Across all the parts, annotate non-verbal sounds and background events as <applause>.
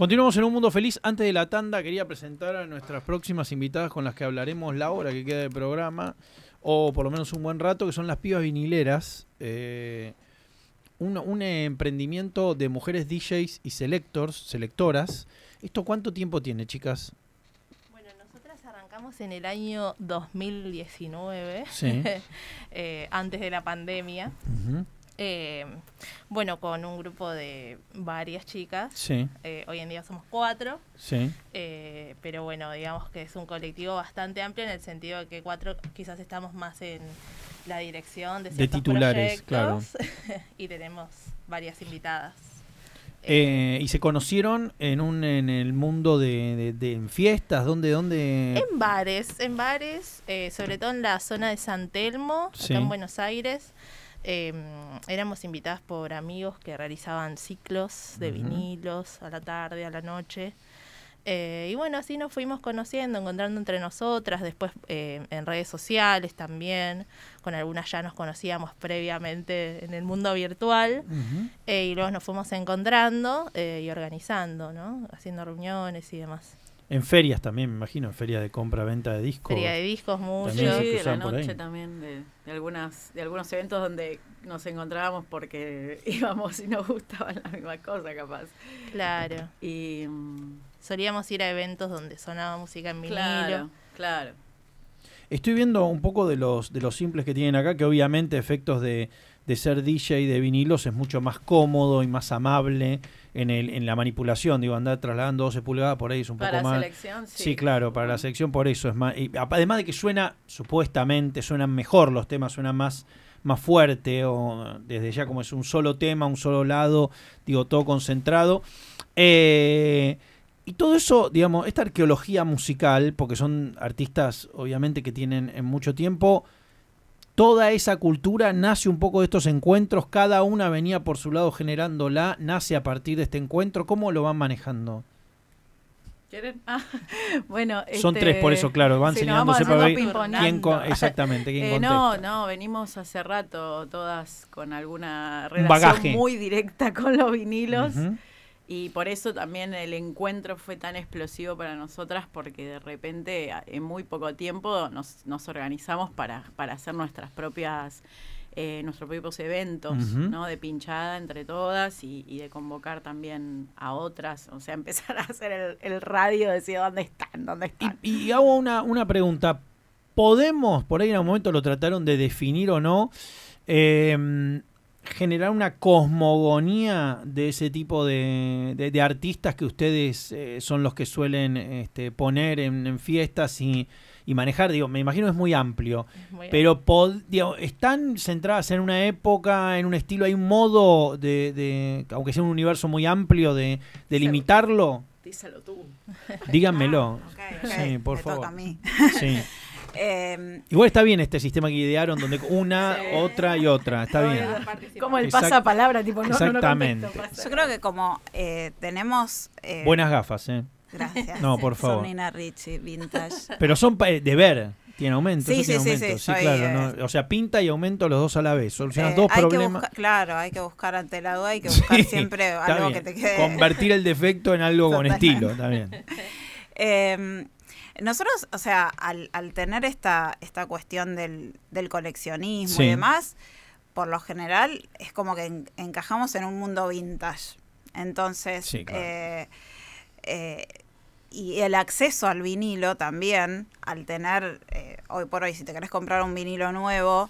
Continuamos en un mundo feliz. Antes de la tanda quería presentar a nuestras próximas invitadas con las que hablaremos la hora que queda del programa, o por lo menos un buen rato, que son las pibas vinileras. Eh, un, emprendimiento de mujeres DJs y selectors, selectoras. ¿Esto cuánto tiempo tiene, chicas? Bueno, nosotras arrancamos en el año 2019, <laughs> eh, antes de la pandemia eh, bueno, con un grupo de varias chicas. Eh, hoy en día somos cuatro. Eh, pero bueno, digamos que es un colectivo bastante amplio en el sentido de que cuatro quizás estamos más en la dirección de, de titulares, claro. <laughs> y tenemos varias invitadas. Eh, ¿Y se conocieron en un en el mundo de, fiestas? ¿Dónde, dónde? En bares, en bares, sobre todo en la zona de San Telmo, en Buenos Aires. Em, éramos invitadas por amigos que realizaban ciclos de vinilos a la tarde, a la noche. Eh, y bueno, así nos fuimos conociendo, encontrando entre nosotras, después em, en redes sociales también, con algunas ya nos conocíamos previamente en el mundo virtual, eh, y luego nos fuimos encontrando eh, y organizando, ¿no? Haciendo reuniones y demás. En ferias también, me imagino, en ferias de compra-venta de discos. Feria de discos, mucho. Sí, de la noche también, de, de algunos eventos donde nos encontrábamos porque <laughs> íbamos y nos gustaban la misma cosa, capaz. Claro. Y solíamos ir a eventos donde sonaba música en vinilo. Claro, claro. Estoy viendo un poco de los, de los simples que tienen acá, que obviamente efectos de, de ser DJ de vinilos es mucho más cómodo y más amable en, el, en la manipulación, digo, andar trasladando 12 pulgadas por ahí es un poco más. Para la selección, sí. Sí, claro, para la selección por eso es más. además de que suena, supuestamente, suenan mejor los temas, suenan más más fuerte o desde ya como es un solo tema, un solo lado, digo, todo concentrado. Eh, y todo eso, digamos, esta arqueología musical, porque son artistas obviamente que tienen en eh, mucho tiempo Toda esa cultura nace un poco de estos encuentros, cada una venía por su lado generándola, nace a partir de este encuentro. ¿Cómo lo van manejando? ¿Quieren? Ah, <laughs> bueno, son tres, por eso, este, claro, van enseñándose para ver quién exactamente. Quién eh, no, no, venimos hace rato todas con alguna relación muy directa con los vinilos. Y por eso también el encuentro fue tan explosivo para nosotras, porque de repente en muy poco tiempo nos, organizamos para, para hacer nuestras propias eh, nuestros propios eventos, ¿no? De pinchada entre todas y, de convocar también a otras, o sea, <laughs> empezar a hacer el, radio, decir dónde están, dónde están. Y, hago una, una pregunta, ¿podemos, por ahí en algún momento lo trataron de definir o no, eh, generar una cosmogonía de ese tipo de, artistas que ustedes eh, son los que suelen este, poner en, fiestas y, manejar? Digo, me imagino es muy amplio, pero están centradas en una época, en un estilo, hay un modo de, aunque sea un universo muy amplio, de, limitarlo. Díselo tú. Díganmelo. Ah, sí, por favor. a mí. Sí. Em, Igual está bien este sistema que idearon, donde una, <laughs> otra y otra. Está bien. Como el pasa pasapalabra, tipo, no, Exactamente. Yo creo que como eh, tenemos. Eh, Buenas gafas, ¿eh? Gracias. No, por favor. Son Nina Ricci, vintage. Pero son eh, de ver. Tiene aumento. Sí, sí, sí, sí, claro. Eh, o sea, pinta y aumento los dos a la vez. Solucionas dos problemas. claro, hay que buscar ante la duda, hay que <laughs> buscar siempre algo que te quede. Convertir el defecto en algo con estilo, también. <laughs> eh, em, nosotros, o sea, al, tener esta, esta cuestión del, del coleccionismo y demás, por lo general es como que encajamos en un mundo vintage. Entonces, eh, eh, y el acceso al vinilo también, al tener, eh, hoy por hoy, si te querés comprar un vinilo nuevo,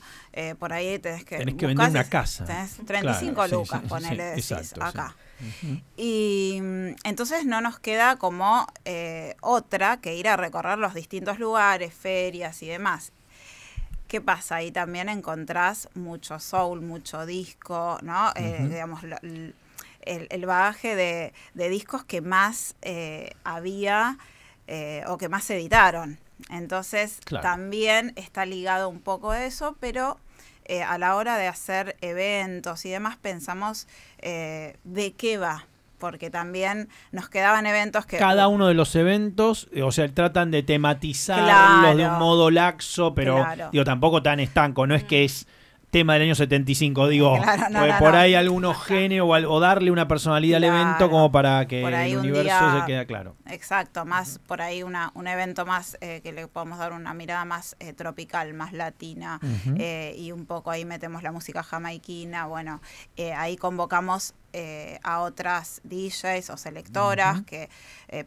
por ahí tenés que... Tenés que vender una casa. Tenés 35 lucas, ponele, decís, acá. Y mm, entonces no nos queda como eh, otra que ir a recorrer los distintos lugares, ferias y demás. ¿Qué pasa? Ahí también encontrás mucho soul, mucho disco, ¿no? Eh, digamos, el, bagaje de, discos que más eh, había o que más editaron. Entonces también está ligado un poco eso, pero eh, a la hora de hacer eventos y demás pensamos eh, de qué va porque también nos quedaban eventos que... Cada uh, uno de los eventos, eh, o sea, tratan de tematizarlos de un modo laxo, pero digo, tampoco tan estanco, no es que es tema del año 75, digo, claro, no, por ahí algunos genio o, darle una personalidad al evento como para que el universo se quede claro. Exacto, más por ahí una, un evento más eh, que le podamos dar una mirada más eh, tropical, más latina, eh, y un poco ahí metemos la música jamaiquina, bueno, ahí convocamos a otras DJs o selectoras que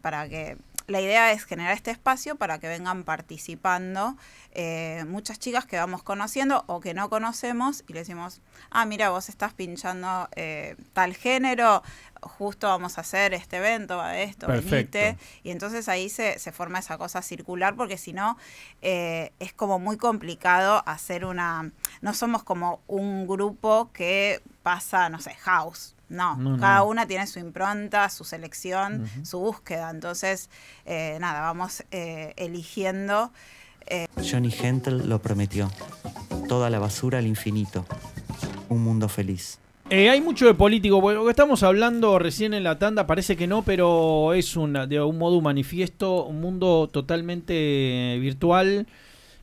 para que la idea es generar este espacio para que vengan participando eh, muchas chicas que vamos conociendo o que no conocemos y le decimos, ah, mira, vos estás pinchando eh, tal género, justo vamos a hacer este evento, va esto, Y entonces ahí se, se, forma esa cosa circular porque si no eh, es como muy complicado hacer una, no somos como un grupo que pasa, no sé, house no, cada una tiene su impronta, su selección, su búsqueda. Entonces, eh, nada, vamos eh, eligiendo. Eh, Johnny Gentle lo prometió. Toda la basura al infinito. Un mundo feliz. hay mucho de político, porque lo que estamos hablando recién en la tanda parece que no, pero es de un modo un manifiesto, un mundo totalmente virtual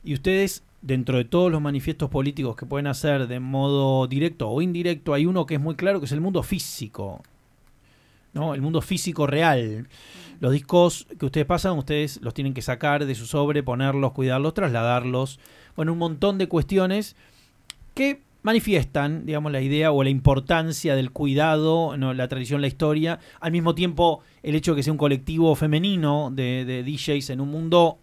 y ustedes dentro de todos los manifiestos políticos que pueden hacer de modo directo o indirecto, hay uno que es muy claro, que es el mundo físico. ¿no? El mundo físico real. Los discos que ustedes pasan, ustedes los tienen que sacar de su sobre, ponerlos, cuidarlos, trasladarlos. Bueno, un montón de cuestiones que manifiestan, digamos, la idea o la importancia del cuidado, ¿no? la tradición, la historia. Al mismo tiempo, el hecho de que sea un colectivo femenino de, de DJs en un mundo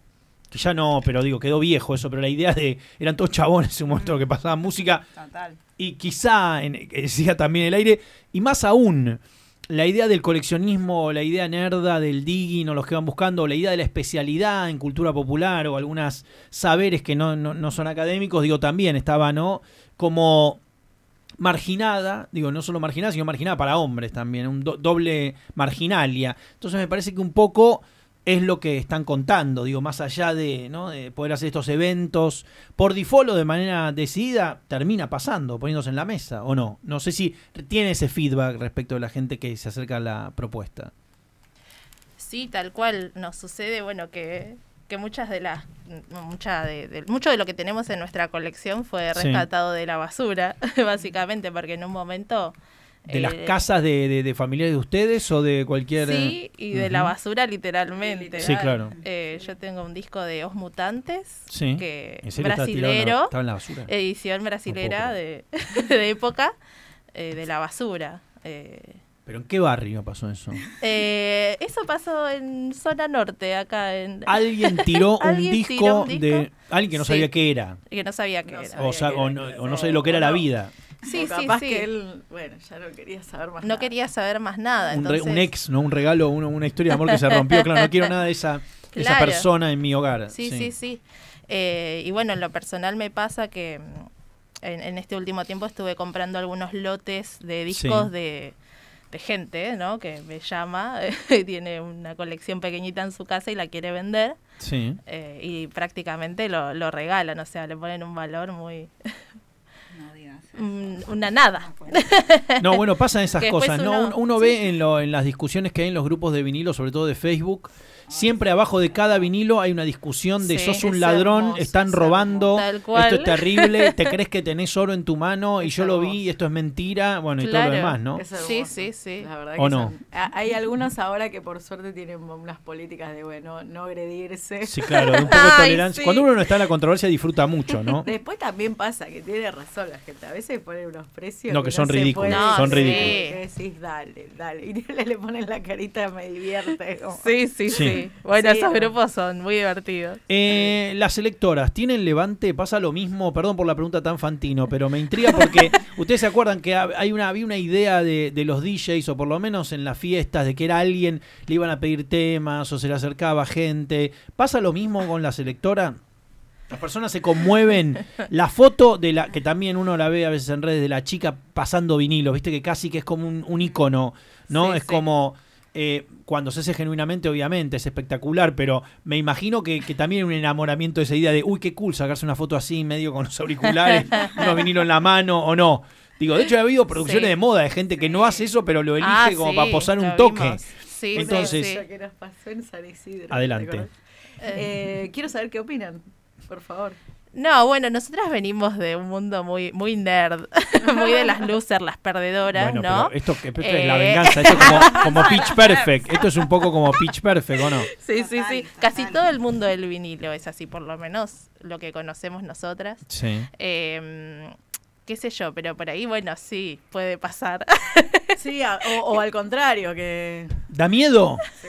que ya no, pero digo, quedó viejo eso, pero la idea de, eran todos chabones un momento que pasaban música. Total. Y quizá en, decía también el aire, y más aún, la idea del coleccionismo, la idea nerda del digging o los que van buscando, la idea de la especialidad en cultura popular o algunos saberes que no, son académicos, digo, también estaba, ¿no? Como marginada, digo, no solo marginada, sino marginada para hombres también, un doble marginalia. Entonces me parece que un poco es lo que están contando, digo, más allá de, ¿no? poder hacer estos eventos por default de manera decidida, termina pasando, poniéndose en la mesa, ¿o no? No sé si tiene ese feedback respecto de la gente que se acerca a la propuesta. Sí, tal cual nos sucede, bueno, que, muchas de las, mucha de, mucho de lo que tenemos en nuestra colección fue rescatado de la basura, <laughs> básicamente, porque en un momento ¿De las eh, casas de, de, familiares de ustedes o de cualquier...? Sí, eh? y de la basura literalmente. Sí, ah, claro. Eh, yo tengo un disco de Os Mutantes, sí. que brasilero, estaba en la basura. edición brasilera <laughs> de, época, de la basura. ¿Pero en qué barrio pasó eso? eso pasó en zona norte, acá en... <laughs> Alguien tiró, un, disco de... Alguien que no sabía qué era. Que no sabía qué era. o no sabía lo que era la vida. Sí, sí, sí. que él, bueno, ya no quería saber más No quería saber más nada. Un, ex, ¿no? Un regalo, una, historia de amor que se rompió. Claro, no quiero nada de esa, esa persona en mi hogar. Sí, sí, sí. Eh, y bueno, en lo personal me pasa que mm, en, este último tiempo estuve comprando algunos lotes de discos de gente, ¿no? Que me llama, <laughs> tiene una colección pequeñita en su casa y la quiere vender. Sí. Eh, y prácticamente lo, lo regalan, o sea, le ponen un valor muy, Mm, una nada. Ah, no, bueno, pasan esas <laughs> cosas, ¿no? Uno, ve en, lo, en las discusiones que hay en los grupos de vinilo, sobre todo de Facebook, Siempre abajo de cada vinilo hay una discusión de sos un ladrón, están robando, esto es terrible, <laughs> te crees que tenés oro en tu mano y yo lo vi y esto es mentira, bueno, y todo lo demás, ¿no? Sí, sí, sí. La verdad ¿O que no? hay algunos ahora que por suerte tienen unas políticas de, bueno, no agredirse. Sí, claro, un poco de <laughs> tolerancia. Cuando uno no está en la controversia disfruta mucho, ¿no? <laughs> Después también pasa que tiene razón la gente, a veces ponen unos precios. No, que, son ridículos, son ridículos. dale, dale. Y le ponen la carita, me divierte. sí, sí. sí. <laughs> bueno, esos grupos son muy divertidos. Eh, las electoras, ¿tienen levante? ¿Pasa lo mismo? Perdón por la pregunta tan fantino, pero me intriga porque <laughs> ustedes se acuerdan que había una idea de, los DJs, o por lo menos en las fiestas, de que era alguien, le iban a pedir temas o se le acercaba gente. ¿Pasa lo mismo con la electoras? Las personas se conmueven. <laughs> La foto de la que también uno la ve a veces en redes de la chica pasando vinilo, viste que casi que es como un, un icono, ¿no? es como eh, cuando se hace genuinamente, obviamente, es espectacular, pero me imagino que, que, también un enamoramiento de esa idea de, uy, qué cool sacarse una foto así, medio con los auriculares, unos <laughs> vinilos en la mano o no. Digo, de hecho ha habido producciones de moda de gente que no hace eso, pero lo elige ah, como para posar un toque. Entonces, Adelante. Eh. Eh, quiero saber qué opinan, por favor. No, bueno, nosotras venimos de un mundo muy, muy nerd, <laughs> muy de las losers, las perdedoras, ¿no? esto, es la eh, venganza, esto es <laughs> como, Pitch Perfect, esto es un poco como Pitch Perfect, ¿o no? Sí, sí, sí. Casi todo el mundo del vinilo es así, por lo menos lo que conocemos nosotras. Sí. Em, qué sé yo, pero por ahí, bueno, sí, puede pasar. <laughs> Sí, o, al contrario, que... ¿Da miedo? Sí.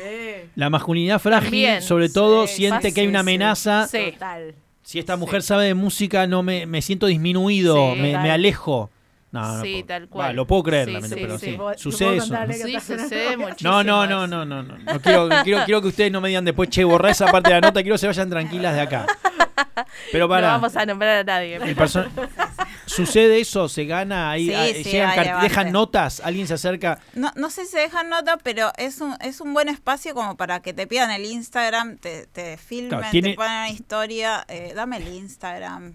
La masculinidad frágil, sobre todo, siente que hay una amenaza. Sí. Total si esta mujer sabe de música, no me, me siento disminuido, me, alejo. No, no tal cual. lo puedo creer, pero sí. Sucede eso. no, no, no, no, no, no. no quiero, quiero, quiero, que ustedes no me digan después, che, borra esa parte de la nota, quiero que se vayan tranquilas de acá. <laughs> Pero para. No vamos a nombrar a nadie. <laughs> ¿Sucede eso? ¿Se gana ahí? Ah, ¿Dejan notas? ¿Alguien se acerca? No, no sé si dejan notas, pero es un, es un buen espacio como para que te pidan el Instagram, te, filmen, te ponen una historia. Eh, dame el Instagram.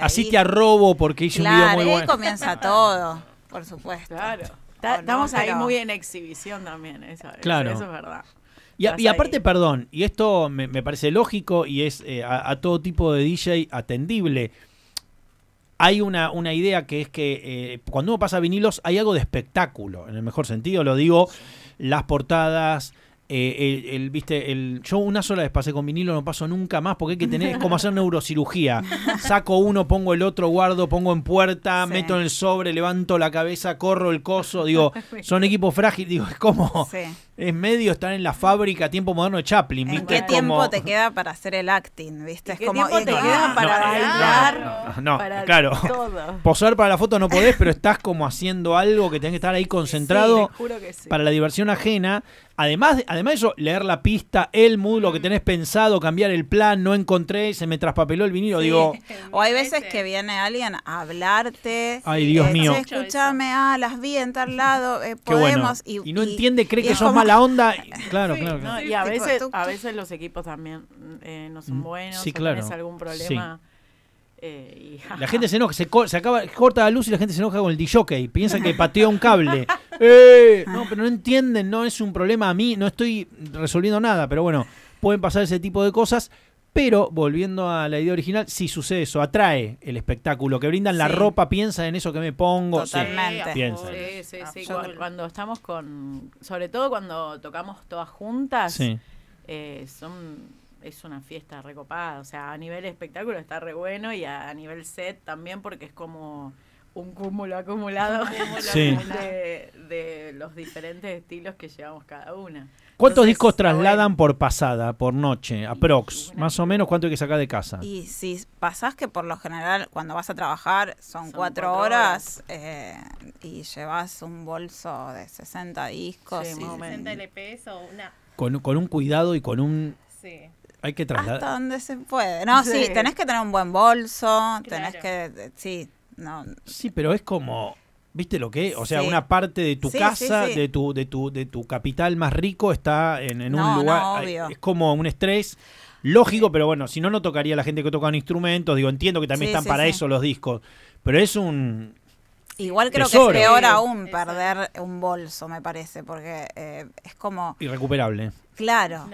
Así te arrobo porque hice un video muy bueno. Ahí comienza todo, por supuesto. Claro. Estamos ahí muy en exhibición también, claro. eso es verdad. Y, aparte, perdón, y esto me, parece lógico y es eh, a, todo tipo de DJ atendible. Hay una, una idea que es que eh, cuando uno pasa vinilos hay algo de espectáculo, en el mejor sentido, lo digo, las portadas, eh, el, viste, el, yo una sola vez pasé con vinilo, no paso nunca más porque hay que tener, es como hacer neurocirugía. <laughs> Saco uno, pongo el otro, guardo, pongo en puerta, meto en el sobre, levanto la cabeza, corro el coso. Digo, <laughs> son equipos frágiles. Digo, es como es medio estar en la fábrica tiempo moderno de Chaplin. ¿En qué tiempo te queda para hacer el acting? ¿Viste? Es ¿Qué tiempo te queda para bailar? No, claro. Todo. <laughs> Posar para la foto no podés, pero estás como haciendo algo que tenés que estar ahí concentrado juro que sí. para la diversión ajena. Además, además de eso, leer la pista, el mood, lo que mm. tenés pensado, cambiar el plan, no encontré, se me traspapeló el vinilo, digo... <laughs> O hay veces que viene alguien a hablarte. Ay, Dios eh, mío. Escúchame, ah, las vi en tal lado, eh, podemos... Y, no entiende, cree que sos más la onda. Claro, claro. y a veces, a veces los equipos también eh, no son mm, buenos. Sí, claro. Tienes algún problema. Eh, la gente <laughs> se enoja, se, acaba, corta la luz y la gente se enoja con el DJ. Piensa que pateó un cable. <laughs> eh, no, pero no entienden, no es un problema a mí, no estoy resolviendo nada. Pero bueno, pueden pasar ese tipo de cosas. Pero volviendo a la idea original, sí sucede eso, atrae el espectáculo que brindan, la ropa, piensa en eso que me pongo. Totalmente. Sí, sí, sí, Cuando, estamos con, sobre todo cuando tocamos todas juntas, eh, son es una fiesta recopada. O sea, a nivel espectáculo está re bueno y a, nivel set también porque es como un cúmulo acumulado, <laughs> de, los diferentes estilos que llevamos cada una. ¿Cuántos discos trasladan por pasada, por noche, a prox? Más o menos, ¿cuánto hay que sacar de casa? Y si pasás que por lo general cuando vas a trabajar son, cuatro, horas, eh, y llevas un bolso de 60 discos. Sí, 60 LPs o una... Con, un cuidado y con un... Sí hay que trasladar. Hasta donde se puede. No, sí. tenés que tener un buen bolso, tenés que, sí, no. Sí, pero es como, ¿viste lo que O sea, una parte de tu casa, de tu de tu de tu capital más rico está en, un lugar es como un estrés lógico, pero bueno, si no no tocaría la gente que toca instrumentos, digo, entiendo que también están para eso los discos, pero es un Igual creo que es peor aún perder un bolso, me parece, porque eh, es como... Irrecuperable. Claro.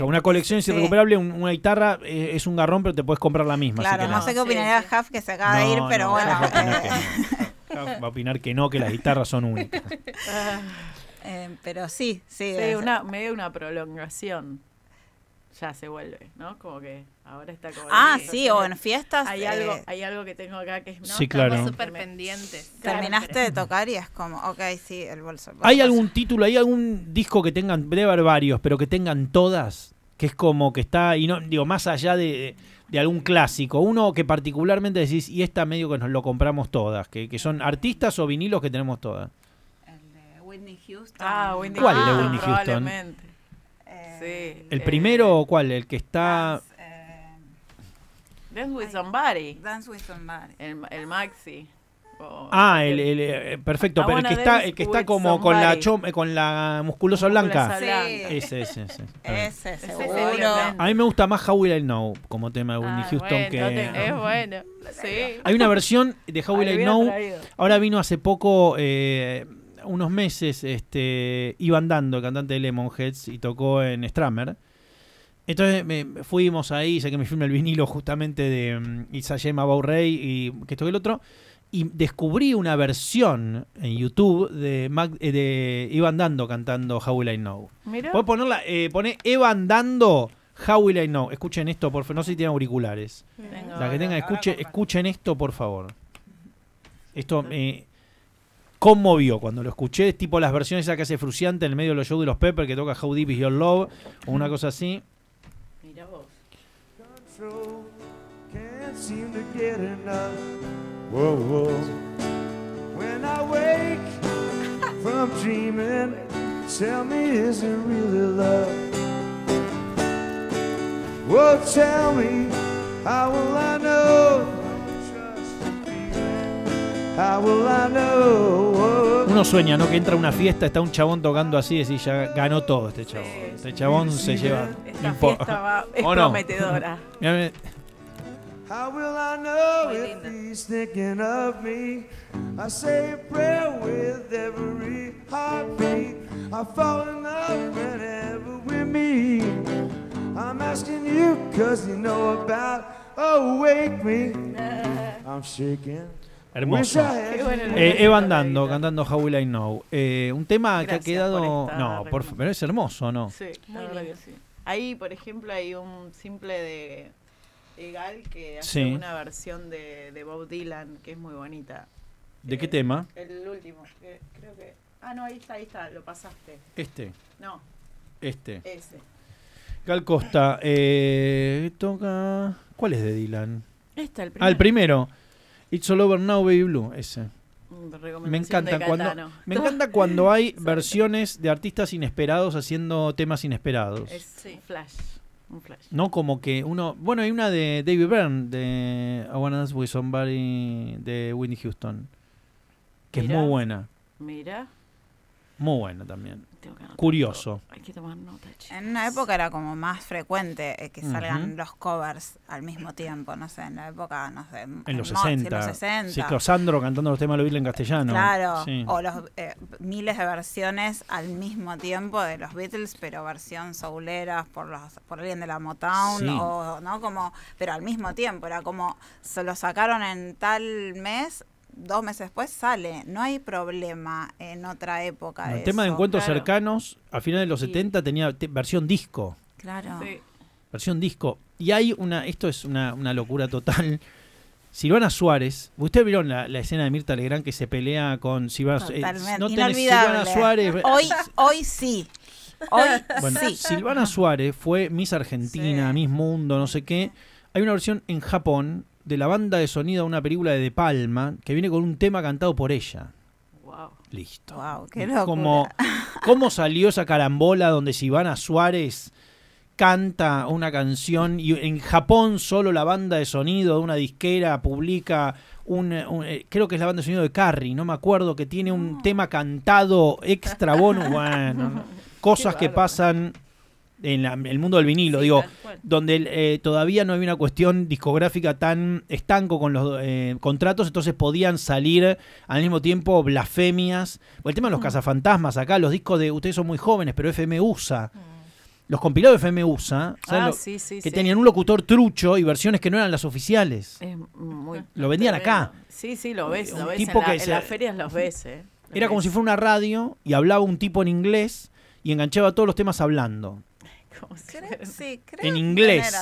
Una colección es irrecuperable, una guitarra eh, es un garrón, pero te puedes comprar la misma. Claro, no, sé qué opinaría sí, que se acaba de ir, pero bueno. Eh. va a opinar que no, que las guitarras son únicas. <laughs> pero sí, sí. me una, una prolongación ya se vuelve, ¿no? Como que ahora está como... Ah, sí, o en fiestas... Hay, algo, eh, hay algo que tengo acá que es... claro. súper Terminaste de tocar y es como, ok, sí, el bolso. ¿Hay algún título, hay algún disco que tengan, de haber varios, pero que tengan todas? Que es como que está, y no digo, más allá de, algún clásico, uno que particularmente decís, y esta medio que nos lo compramos todas, que, son artistas o vinilos que tenemos todas. El de Whitney Houston. Ah, Whitney ah, Whitney Houston? ¿El primero o cuál? El que está... Dance, eh, with Somebody. Dance with Somebody. El, el maxi. ah, el, el, eh, perfecto, ah, pero el que está, el que está como con la con la musculosa blanca. Sí. Ese, ese, ese. <laughs> ese seguro. A mí me gusta más How Will I Know como tema de Whitney ah, Houston que. es <laughs> bueno. Sí. Hay una versión de How Will I Know. Ahora vino hace poco eh, unos meses, este, Iván Dando, cantante de Lemonheads, y tocó en Strammer. Entonces fuimos ahí, sé que me filme el vinilo justamente de mm, Isayema y que esto el otro. Y descubrí una versión en YouTube de, eh, Iván Dando cantando How Will I Know. Puedes ponerla, eh, pone Iván Dando How Will I Know. Escuchen esto, por favor. No sé si tienen auriculares. la que tengan, escuche, escuchen esto, por favor. Esto me. Eh, conmovió cuando lo escuché. Es tipo las versiones esas que hace Fruciante en el medio de los shows de los Peppers que toca How Deep Is Your Love o una cosa así. Mira vos. Tell me, is it really love? Well, tell me, how will I know? Uno sueña, ¿no? Que entra a una fiesta, está un chabón tocando así, y ya ganó todo este chabón. Este chabón se lleva. Esta fiesta va, es <laughs> ¿O no? prometedora. <laughs> How will I know if he's thinking of me? I say prayer with every heartbeat. I fall in love whenever with me. I'm asking you, cause you know about. Oh, wake me. <laughs> I'm shaking. Hermoso. Eva andando, cantando How Will I Know. Eh, un tema que ha quedado. no, pero es hermoso, ¿no? Sí, muy bien. sí. Ahí, por ejemplo, hay un simple de, Gal que hace una versión de, de, Bob Dylan que es muy bonita. ¿De qué tema? El último, creo que. Ah, no, ahí está, ahí está, lo pasaste. ¿Este? No. Este. Ese. Gal Costa, eh, toca. ¿Cuál es de Dylan? Este, el primero. Ah, el primero. It's All Over Now, Baby Blue, ese. Mm, me encanta, cuando, me encanta <laughs> cuando hay versiones de artistas inesperados haciendo temas inesperados. Un flash. No como que uno. Bueno, hay una de David Byrne, de I Wanna Dance with Somebody, de winnie Houston. Que es muy buena. Mira. Muy buena también curioso. En una época era como más frecuente eh, que salgan los covers al mismo tiempo, no sé, en la época, no sé, En los 60. los 60. Sí, cantando los temas de Beatles en castellano. Claro, o los eh, miles de versiones al mismo tiempo de los Beatles, pero versión souleras por los por alguien de la Motown o no como, pero al mismo tiempo era como se lo sacaron en tal mes dos meses después sale. No hay problema en otra época. el tema de encuentros cercanos, a finales de los 70 tenía versión disco. Claro. Versión disco. Y hay una, esto es una, locura total. Silvana Suárez, ustedes vieron la, escena de Mirta Legrand que se pelea con Silvana, eh, no tenés Silvana Suárez. Hoy, hoy sí. Hoy <laughs> sí. Silvana Suárez fue Miss Argentina, Miss Mundo, no sé qué. Hay una versión en Japón de la banda de sonido de una película de De Palma que viene con un tema cantado por ella. Wow. Listo. qué Como, ¿Cómo salió esa carambola donde Silvana Suárez canta una canción y en Japón solo la banda de sonido de una disquera publica un, eh, creo que es la banda de sonido de Carrie, no me acuerdo, que tiene un tema cantado extra bonus, <laughs> cosas que pasan en, el mundo del vinilo, digo, donde eh, todavía no había una cuestión discográfica tan estanco con los eh, contratos, entonces podían salir al mismo tiempo blasfemias. O el tema de los mm. cazafantasmas acá, los discos de ustedes son muy jóvenes, pero FM USA. Mm. los compilados de FM USA, ah, que tenían un locutor trucho y versiones que no eran las oficiales. lo vendían acá. Sí, sí, lo ves, lo ves en, las ferias los ves. Eh. era como si fuera una radio y hablaba un tipo en inglés y enganchaba todos los temas hablando en inglés.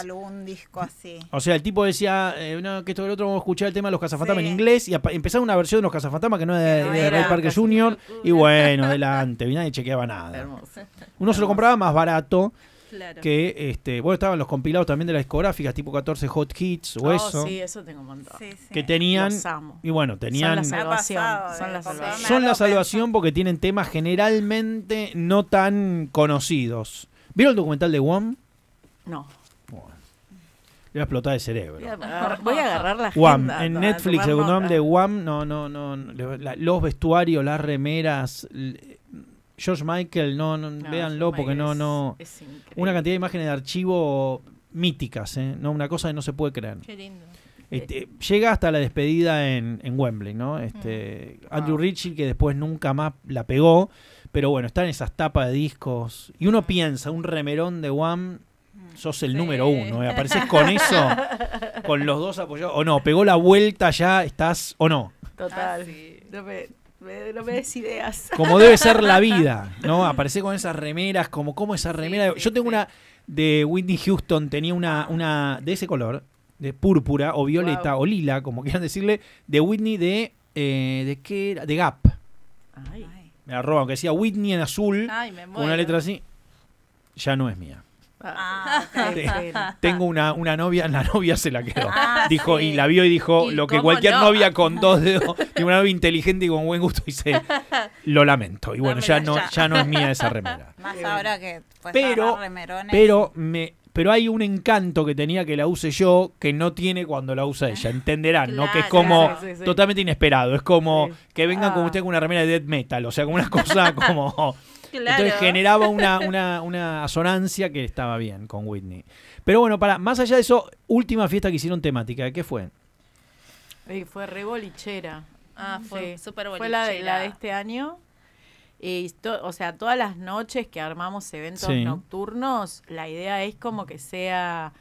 O sea, el tipo decía, eh, que esto el otro, vamos a escuchar el tema de los cazafantasmas en inglés y empezaba una versión de los cazafantamas que no era de, Ray Parker Jr. Y bueno, adelante, y nadie chequeaba nada. Uno se lo compraba más barato. que este bueno estaban los compilados también de las discográficas tipo 14 Hot Hits o oh, eso sí eso tengo que tenían y bueno tenían son la salvación porque tienen temas generalmente no tan conocidos ¿Vieron el documental de Wam? No. Le va a explotar el cerebro. Voy a agarrar, la en Netflix, el nombre de Wam, no, no, no. los vestuarios, las remeras. George Michael, no, no, véanlo porque no, no. una cantidad de imágenes de archivo míticas, ¿eh? No, una cosa que no se puede creer. Este, llega hasta la despedida en, Wembley, ¿no? Este, mm. Andrew ah. Ritchie, que después nunca más la pegó, pero bueno, en esas tapas de discos. Y uno piensa, un remerón de One sos el número uno. ¿eh? Apareces con eso, <laughs> con los dos apoyados. O no, pegó la vuelta ya, estás o no. Total. Ah, no, me, des ideas. Como debe ser la vida, ¿no? aparece con esas remeras, como como esa remera. Yo tengo una de Whitney Houston, tenía una, una de ese color, de púrpura o violeta o lila, como quieran decirle, de Whitney de. Eh, ¿De qué era? De Gap. Ay me arroba, aunque decía Whitney en azul, una letra así, ya no es mía. Ah, <laughs> tengo una, novia, la novia se la quedó. Ah, dijo, y la vio y dijo lo que cualquier novia con dos dedos, <laughs> y una novia inteligente y con buen gusto, dice, lo lamento. Y bueno, ya, no, ya no es mía esa remera. Más ahora que pues, pero, remerones. Pero me pero hay un encanto que tenía que la use yo que no tiene cuando la usa ella. Entenderán, ¿no? Que es como totalmente inesperado. Es como que vengan con ah. usted con una remera de death metal. O sea, como una cosa <laughs> como. Entonces generaba una, <laughs> una, una, asonancia que estaba bien con Whitney. Pero bueno, para, más allá de eso, última fiesta que hicieron temática, ¿qué fue? Eh, fue fue bolichera. Ah, fue súper bolichera. Fue la de este año o sea, todas las noches que armamos eventos nocturnos, la idea es como que sea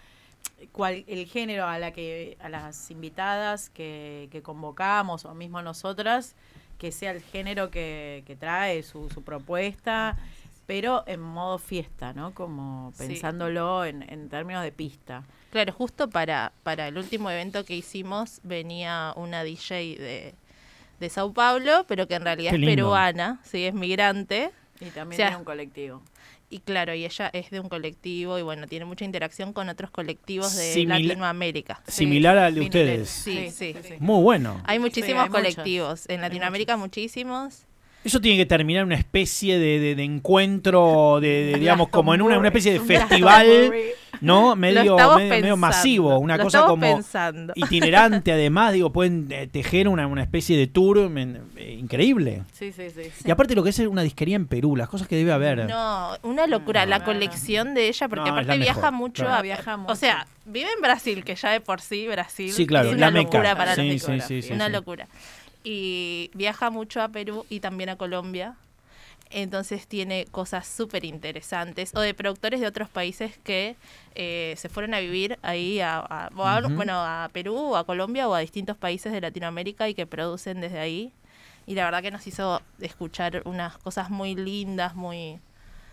cual, el género a la que a las invitadas que, que convocamos o mismo nosotras que sea el género que, trae su, su, propuesta pero en modo fiesta no como pensándolo en, en, términos de pista claro justo para para el último evento que hicimos venía una DJ de de Sao Paulo, pero que en realidad es peruana, sí, es migrante. Y también es un colectivo. Y claro, y ella es de un colectivo y bueno, tiene mucha interacción con otros colectivos de Latinoamérica. Similar al de ustedes. Sí, sí, sí. Muy bueno. Hay muchísimos colectivos, en Latinoamérica muchísimos. Eso tiene que terminar una especie de, encuentro, de, <laughs> digamos, como en una, una especie de festival. ¿no? Medio, medio, medio, masivo, una cosa como itinerante <laughs> además, digo, pueden eh, tejer una, especie de tour eh, increíble. Y aparte lo que es una disquería en Perú, las cosas que debe haber. No, una locura, la colección de ella, porque aparte viaja mucho, a viaja O sea, vive en Brasil, que ya de por sí Brasil es una locura para sí, Una locura. Y viaja mucho a Perú y también a Colombia. Entonces tiene cosas súper interesantes. O de productores de otros países que eh, se fueron a vivir ahí a, bueno, a Perú, a Colombia o a distintos países de Latinoamérica y que producen desde ahí. Y la verdad que nos hizo escuchar unas cosas muy lindas, muy...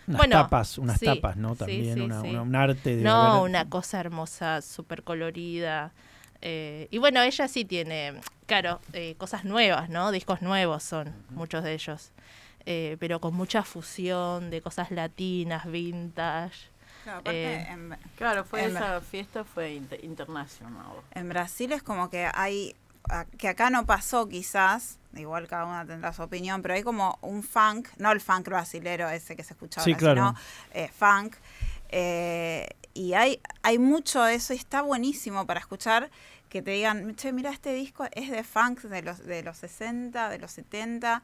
Unas tapas, unas tapas, ¿no? También un arte No, una cosa hermosa, súper colorida. Eh, y bueno, ella sí tiene, claro, eh, cosas nuevas, ¿no? Discos nuevos son muchos de ellos. Eh, pero con mucha fusión de cosas latinas, vintage. Eh, claro, fue esa fiesta fue internacional. En Brasil es como que hay, que acá no pasó quizás, igual cada uno tendrá su opinión, pero hay como un funk, no el funk brasilero ese que se escuchaba, sí, sino eh, funk. y hay, hay mucho eso y está buenísimo para escuchar que te digan, che, mira, este disco es de funk de los, de los 60, de los 70,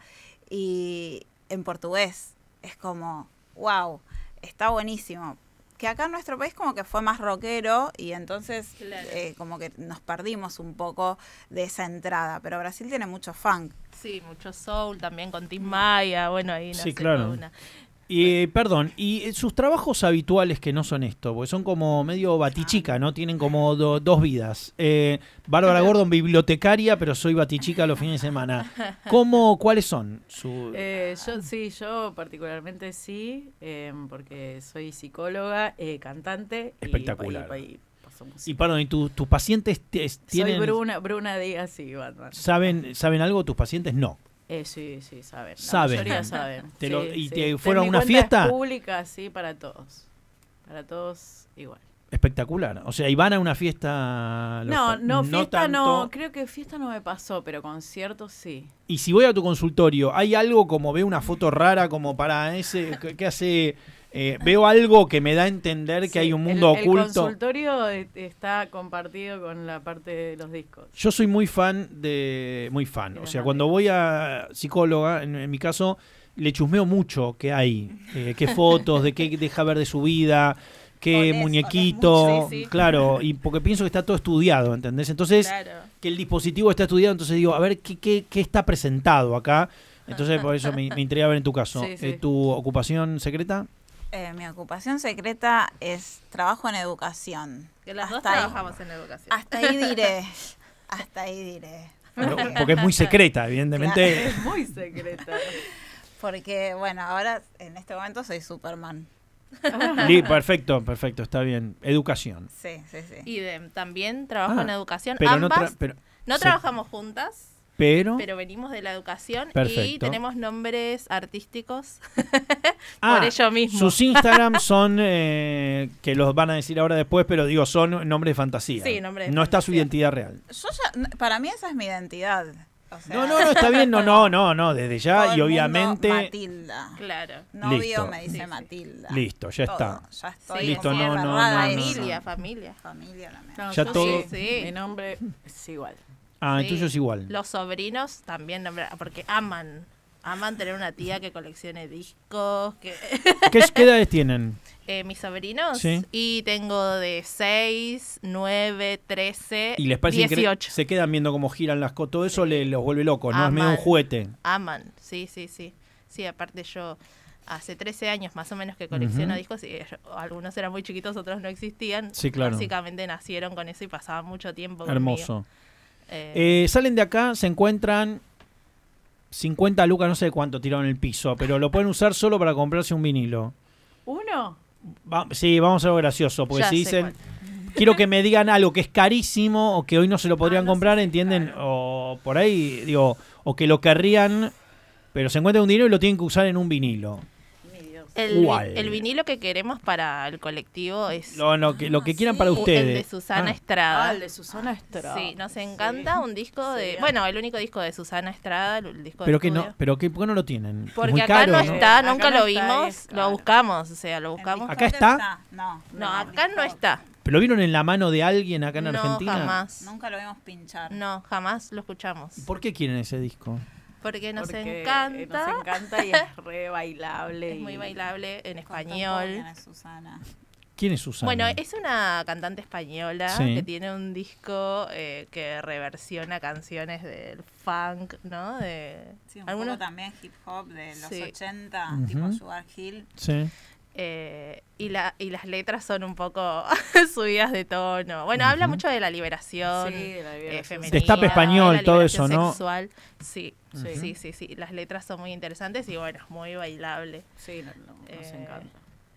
y, en portugués. Es como, wow, está buenísimo. Que acá en nuestro país como que fue más rockero y entonces eh, como que nos perdimos un poco de esa entrada. Pero Brasil tiene mucho funk. Sí, mucho soul también con Tim Maya, bueno, ahí no sí, claro. Y perdón, y eh, sus trabajos habituales que no son esto, porque son como medio batichica, ¿no? Tienen como dos vidas. Eh, Bárbara Gordon, bibliotecaria, pero soy batichica los fines de semana. ¿Cómo, cuáles son? Su... Eh, yo sí, yo particularmente sí, em, porque soy psicóloga, eh, cantante. Espectacular. Y, perdón, ¿y tus pacientes tienen...? Soy Bruna, Bruna Díaz y Batman. ¿Saben, ¿Saben algo? ¿Tus pacientes no? Eh, sí, sí, saben. La ¿Y fueron a una fiesta? pública, sí, para todos. Para todos igual. Espectacular. O sea, ¿y van a una fiesta? No, no, fiesta no. Creo que fiesta no me pasó, pero conciertos sí. Y si voy a tu consultorio, ¿hay algo como ve una foto rara como para ese qué que hace eh, veo algo que me da a entender que hay un mundo oculto. El consultorio está compartido con la parte de los discos. Yo soy muy fan de. Muy fan. O sea, cuando voy a psicóloga, en, mi caso, le chusmeo mucho qué hay, eh, qué fotos, de qué deja ver de su vida, qué muñequito, claro, y porque pienso que está todo estudiado, ¿entendés? Entonces, que el dispositivo está estudiado, entonces digo, a ver, ¿qué, qué, qué está presentado acá? Entonces, por eso me, interesa ver en tu caso. <laughs> Eh, ¿Tu ocupación secreta? Eh, mi ocupación secreta es trabajo en educación. Que las dos trabajamos en educación. Hasta ahí diré. <laughs> Hasta ahí diré. porque es muy secreta, evidentemente. es muy secreta. Porque, bueno, ahora en este momento soy Superman. Sí, <laughs> perfecto, perfecto, está bien. Educación. Sí, sí, sí. Y también trabajo ah, en educación. pero no trabajamos juntas pero, venimos de la educación y tenemos nombres artísticos <laughs> por ah, ello mismo. Sus Instagram son, eh, que los van a decir ahora después, pero digo, son nombres de fantasía. no está su identidad real. para mí esa es mi identidad. no, no, no, está bien, no, no, no, no, desde ya y obviamente... Matilda. Claro. Listo. me dice Listo, ya está. Ya estoy. Listo, no, no, Familia, familia. Familia, Ya todo. Mi nombre es igual. Ah, es igual. Los sobrinos también, porque aman, aman tener una tía que coleccione discos. <laughs> ¿Qué, edades tienen? Eh, mis sobrinos. Y tengo de 6, 9, 13, Y les parece que Se quedan viendo cómo giran las cosas. Todo eso le, los vuelve locos, ¿no? Es medio un juguete. Aman, sí, sí, sí. Sí, aparte yo hace 13 años más o menos que colecciono discos y algunos eran muy chiquitos, otros no existían. Sí, claro. Básicamente nacieron con eso y pasaban mucho tiempo Hermoso. Eh, eh, salen de acá, se encuentran 50 lucas, no sé cuánto tiraron el piso, pero lo pueden usar solo para comprarse un vinilo. ¿Uno? sí, vamos a ver gracioso, porque si dicen, <laughs> quiero que me digan algo que es carísimo o que hoy no se lo ah, podrían comprar, ¿entienden? O por ahí, digo, o que lo querrían, pero se encuentran un dinero y lo tienen que usar en un vinilo el, vinilo que queremos para el colectivo es. que, lo que ah, quieran para ustedes. El de Susana ah. Estrada. Ah, el de Susana Estrada. Sí, nos encanta un disco de. Bueno, el único disco de Susana Estrada, el disco pero que no Pero ¿por qué no lo tienen? Porque acá no, está, nunca lo vimos, lo buscamos, o sea, lo buscamos. ¿Acá está? No, acá no está. ¿Pero lo vieron en la mano de alguien acá en Argentina? No, jamás. Nunca lo vimos pinchar. No, jamás lo escuchamos. ¿Por qué quieren ese disco? Porque nos eh, encanta. Nos encanta y es re <laughs> bailable. es muy bailable en español. ¿Quién es Susana? Bueno, es una cantante española que tiene un disco eh, que reversiona canciones del funk, ¿no? De, sí, un algunos... también hip hop de los 80, tipo Sugar Hill. Sí. Eh, y, la, y las letras son un poco <laughs> subidas de tono. Bueno, habla mucho de la liberación, de la liberación. Eh, español, todo eso, ¿no? Sexual. Sí. Sí. sí, sí, Las letras son muy interesantes y bueno, es muy bailable. Sí, nos eh, encanta.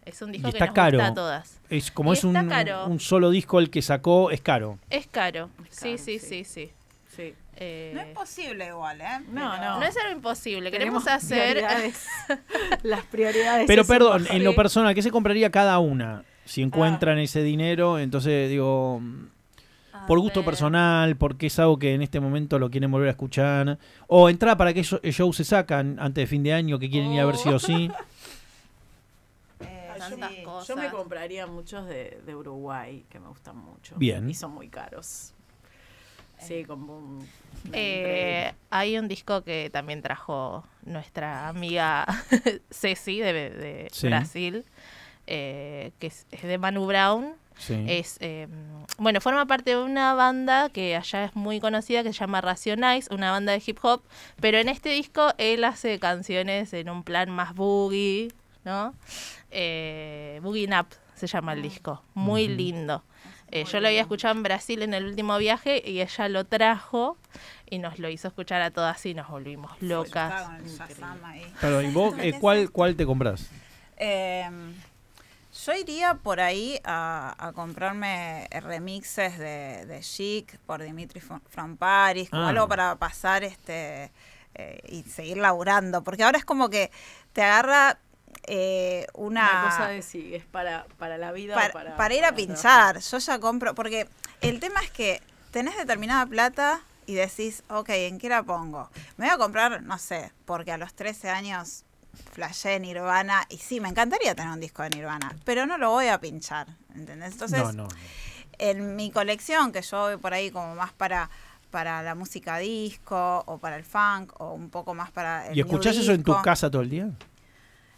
Es un disco que nos caro. a todas. Es como es un, solo disco el que sacó, es caro. Es caro. sí, sí, sí, sí, eh, no es posible igual, ¿eh? No, no. No es algo imposible. Queremos hacer <laughs> las prioridades. Pero perdón, en lo personal, ¿qué se compraría cada una? Si encuentran ah. ese dinero, entonces digo, por gusto personal, porque es algo que en este momento lo quieren volver a escuchar. O entrada para que esos shows se sacan antes de fin de año que quieren ir a ver sí o sí. yo, oh. cosas. <laughs> Eh, yo me compraría muchos de, Uruguay que me gustan mucho. Bien. Y son muy caros. Sí, eh. con eh, hay un disco que también trajo nuestra amiga <laughs> Ceci de, Brasil, que es, es de Manu Brown es, em, bueno, forma parte de una banda que allá es muy conocida que se llama Racionais, una banda de hip hop, pero en este disco él hace canciones en un plan más boogie, ¿no? Eh, boogie Nap se llama el ah. disco, muy lindo. Eh, yo lo había escuchado en Brasil en el último viaje y ella lo trajo y nos lo hizo escuchar a todas y nos volvimos locas. Pero, ¿y vos eh, <laughs> cuál, cuál te compras? Eh, em, yo iría por ahí a, comprarme remixes de, de, Chic por Dimitri from Paris, como ah. algo para pasar este eh, y seguir laburando, porque ahora es como que te agarra eh, una, una, cosa de sí, es para, para la vida para, para, para ir a pinchar. Yo ya compro, porque el tema es que tenés determinada plata y decís, ok, ¿en qué la pongo? Me voy a comprar, no sé, porque a los 13 años flashé Nirvana y sí, me encantaría tener un disco de Nirvana, pero no lo voy a pinchar, ¿entendés? Entonces, en mi colección, que yo voy por ahí como más para para la música disco o para el funk o un poco más para el ¿Y escuchás eso en tu casa todo el día?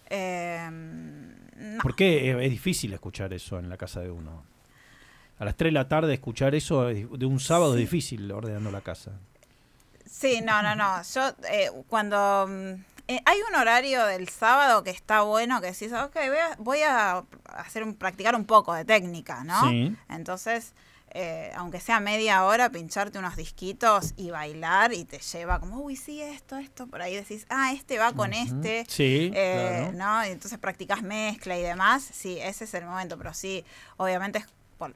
Eh, no. Porque es, difícil escuchar eso en la casa de uno. A las 3 de la tarde escuchar eso de un sábado es difícil ordenando la casa. Sí, no, no, no. Yo eh, cuando mm, eh, hay un horario del sábado que está bueno, que decís, ok, voy a, hacer practicar un poco de técnica, ¿no? Entonces, eh, aunque sea media hora, pincharte unos disquitos y bailar y te lleva como, uy, sí, esto, esto, por ahí decís, ah, este va con este, eh, ¿no? Y entonces practicas mezcla y demás, sí, ese es el momento, pero sí, obviamente,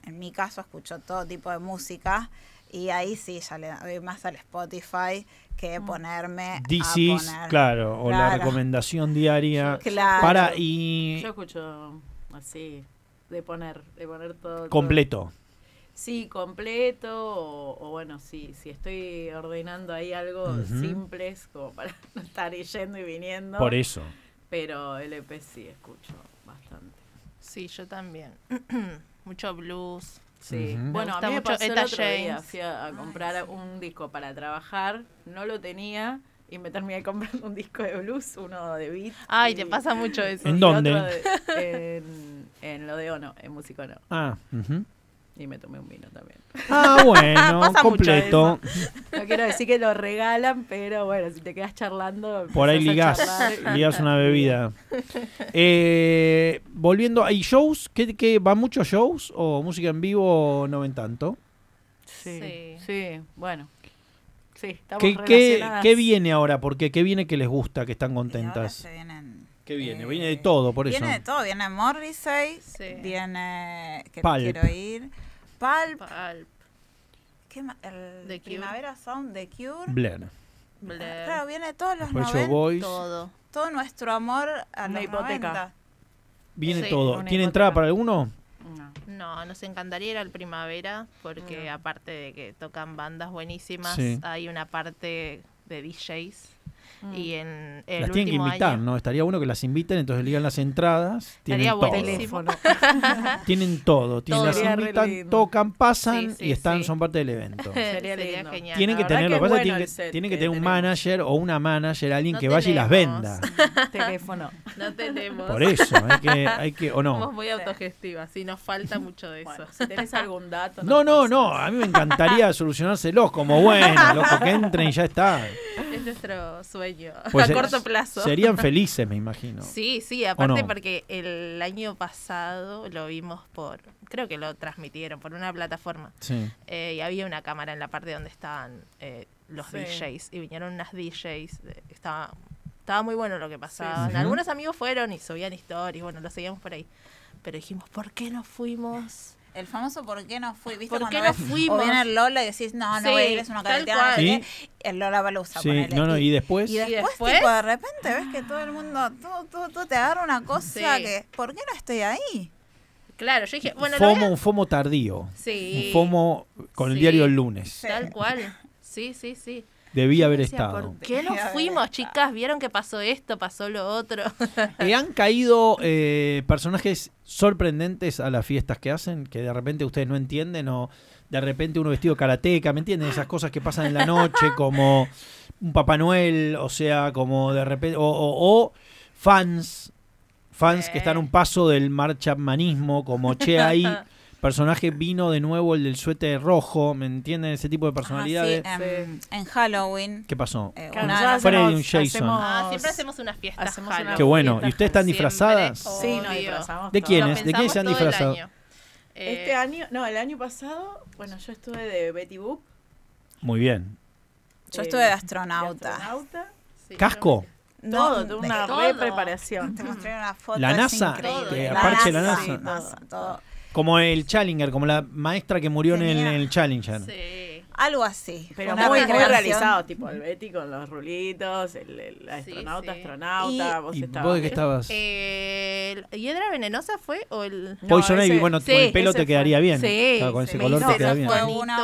en mi caso escucho todo tipo de música y ahí sí, ya le doy más al Spotify que mm. ponerme a claro, o la recomendación diaria. Claro. Para y... Yo escucho así, de poner, todo. Completo. Sí, completo, o, bueno, sí, si estoy ordenando ahí algo simples, como para <laughs> estar yendo y viniendo. Por eso. Pero LP e sí escucho bastante. Sí, yo también. <clears throat> Mucho blues, Sí, bueno, a mí me pasó el otro día, fui a, comprar un disco para trabajar, no lo tenía y me terminé <laughs> comprando un disco de blues, uno de beat. Ay, te pasa mucho <laughs> eso. ¿En dónde? en, lo de Ono, en Musicono. Ah, ajá y me tomé un vino también. Ah, bueno, <laughs> completo. No quiero decir que lo regalan, pero bueno, si te quedas charlando. Por ahí ligás, ligás una <laughs> bebida. <laughs> Eh, volviendo, ¿hay shows? ¿Qué, ¿Qué, va muchos shows o música en vivo no ven tanto? Sí, sí, bueno. Sí, ¿Qué, ¿Qué, qué, viene ahora? Porque ¿qué viene que les gusta, que están contentas? ¿Qué viene? viene de eh, todo, por eso. Viene de todo, viene Morrissey, viene... que quiero ir. Palp. Palp. ¿Qué el Primavera Sound, The Cure. Blair. Claro, viene de todos los noventa. Todo. Todo nuestro amor a la hipoteca. Viene todo. ¿Tiene entrada para alguno? No. no, nos encantaría ir al primavera porque aparte de que tocan bandas buenísimas, hay una parte de DJs Mm. Y en, las tienen que invitar, ¿no? Estaría bueno que las inviten, entonces digan las entradas. <laughs> Tienen todo. tienen todo. Tienen, las invitan, tocan, pasan y están, son parte del evento. <laughs> Sería, genial. Tienen que tenerlo. tienen, que, tener un manager o una manager, alguien que vaya y las venda. <laughs> Teléfono. No tenemos. Por eso, hay que, o no. Somos muy autogestivas, sí, nos falta mucho de eso. si tenés algún dato. No, no, no. A mí me encantaría solucionárselos como bueno, loco, que entren y ya está. Es nuestro sueño. <laughs> a pues corto plazo. Serían <laughs> felices, me imagino. Sí, sí, aparte porque el año pasado lo vimos por, creo que lo transmitieron por una plataforma. Sí. Eh, y había una cámara en la parte donde estaban eh, los DJs y vinieron unas DJs, eh, estaba, estaba muy bueno lo que pasaba. Algunos amigos fueron y subían historias, bueno, lo seguíamos por ahí. Pero dijimos, ¿por qué no fuimos? el famoso por qué no fui, ¿viste? ¿Por qué no fuimos? O viene Lola y decís, no, no sí, voy a ir, es una careteada. ¿Sí? El Lola Balusa. Sí, no, no, y después. Y después, Tipo, de repente ves que todo el mundo, tú, tú, tú te agarra una cosa que, ¿por qué no estoy ahí? Claro, yo dije, bueno, FOMO, un FOMO tardío. Sí. Un FOMO con el diario el lunes. Tal cual. Sí, sí, sí. Debía haber estado. ¿Por qué no fuimos, chicas? ¿Vieron que pasó esto, pasó lo otro? ¿Y <laughs> han caído eh, personajes sorprendentes a las fiestas que hacen? Que de repente ustedes no entienden o de repente uno vestido karateca, ¿me entienden? Esas cosas que pasan en la noche <laughs> como un Papá Noel, o sea, como de repente... o, fans fans que están eh. un paso del marchamanismo, como che ahí <laughs> personaje vino de nuevo el del suéter rojo, ¿me entienden? Ese tipo de personalidades. sí, em, En Halloween. ¿Qué pasó? un Jason. siempre hacemos unas fiestas. Qué bueno. ¿Y ustedes están disfrazadas? sí, nos disfrazamos. ¿De quiénes? ¿De quiénes se han disfrazado? Eh, este año, no, el año pasado, bueno, yo estuve de Betty Boop. Muy bien. Yo estuve de eh, astronauta. astronauta. ¿Casco? No, tuve una re preparación. Te mostré una foto. La NASA, que, la NASA, la NASA. todo. Como el Challenger, como la maestra que murió en el, Challenger. Algo así. Pero muy, muy, realizado, tipo el Betty con los rulitos, el, el astronauta, astronauta. Y, vos, y estabas, de qué estabas? Eh, ¿Hiedra venenosa fue? o el no, Poison bueno, con el pelo te quedaría bien. Sí, con ese color te quedaría bien.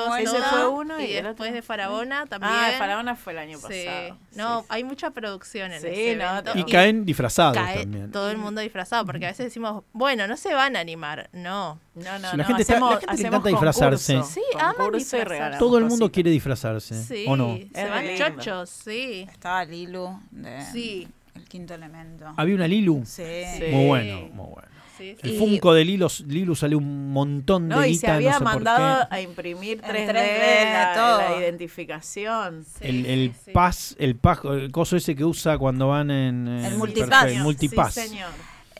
Fue ese fue uno y, después de Farabona ah, también. Ah, Faraona fue el año pasado. No, hay mucha producción en ese no, Y caen disfrazados también. Todo el mundo disfrazado, porque a veces decimos, bueno, no se van a animar. No. No, no, la Gente se la gente disfrazarse. Sí, aman disfrazarse. Todo el mundo quiere disfrazarse. ¿o no? se van chochos, sí. Estaba Lilu de sí. El Quinto Elemento. ¿Había una Lilu? Sí. Muy bueno, muy bueno. El Funko de Lilo, Lilo salió un montón de no, y se había mandado a imprimir 3D, la, identificación. el, pas, el pas, el coso ese que usa cuando van en... El multipas. El multipass. Señor.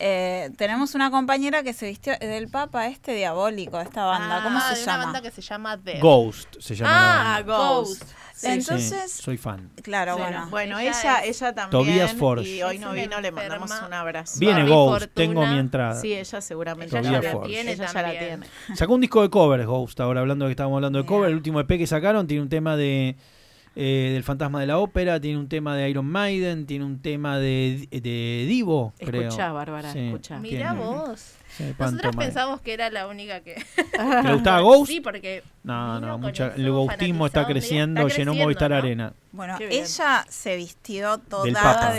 Eh, tenemos una compañera que se vistió del Papa este diabólico, esta banda. ¿Cómo se ah, de llama? Una banda que se llama Ghost. Se llama ah, Ghost. Entonces, soy fan. Claro, bueno. Bueno, ella, ella, también. Tobias Y hoy no vino, le mandamos un abrazo. Viene Ghost, tengo mi entrada. Sí, ella seguramente ya, la tiene, ella ya la tiene. Sacó un disco de covers, Ghost, ahora hablando de que estábamos hablando de cover. El último EP que sacaron tiene un tema de eh, del Fantasma de la Ópera, tiene un tema de Iron Maiden, tiene un tema de, de Divo, creo. Escuchá, Bárbara, escuchá. vos. Nosotros pensamos que era la única que... <laughs> le gustaba Ghost? Sí, porque... No, no, el bautismo está creciendo, llenó Movistar Arena. Bueno, ella se vistió toda del Papa.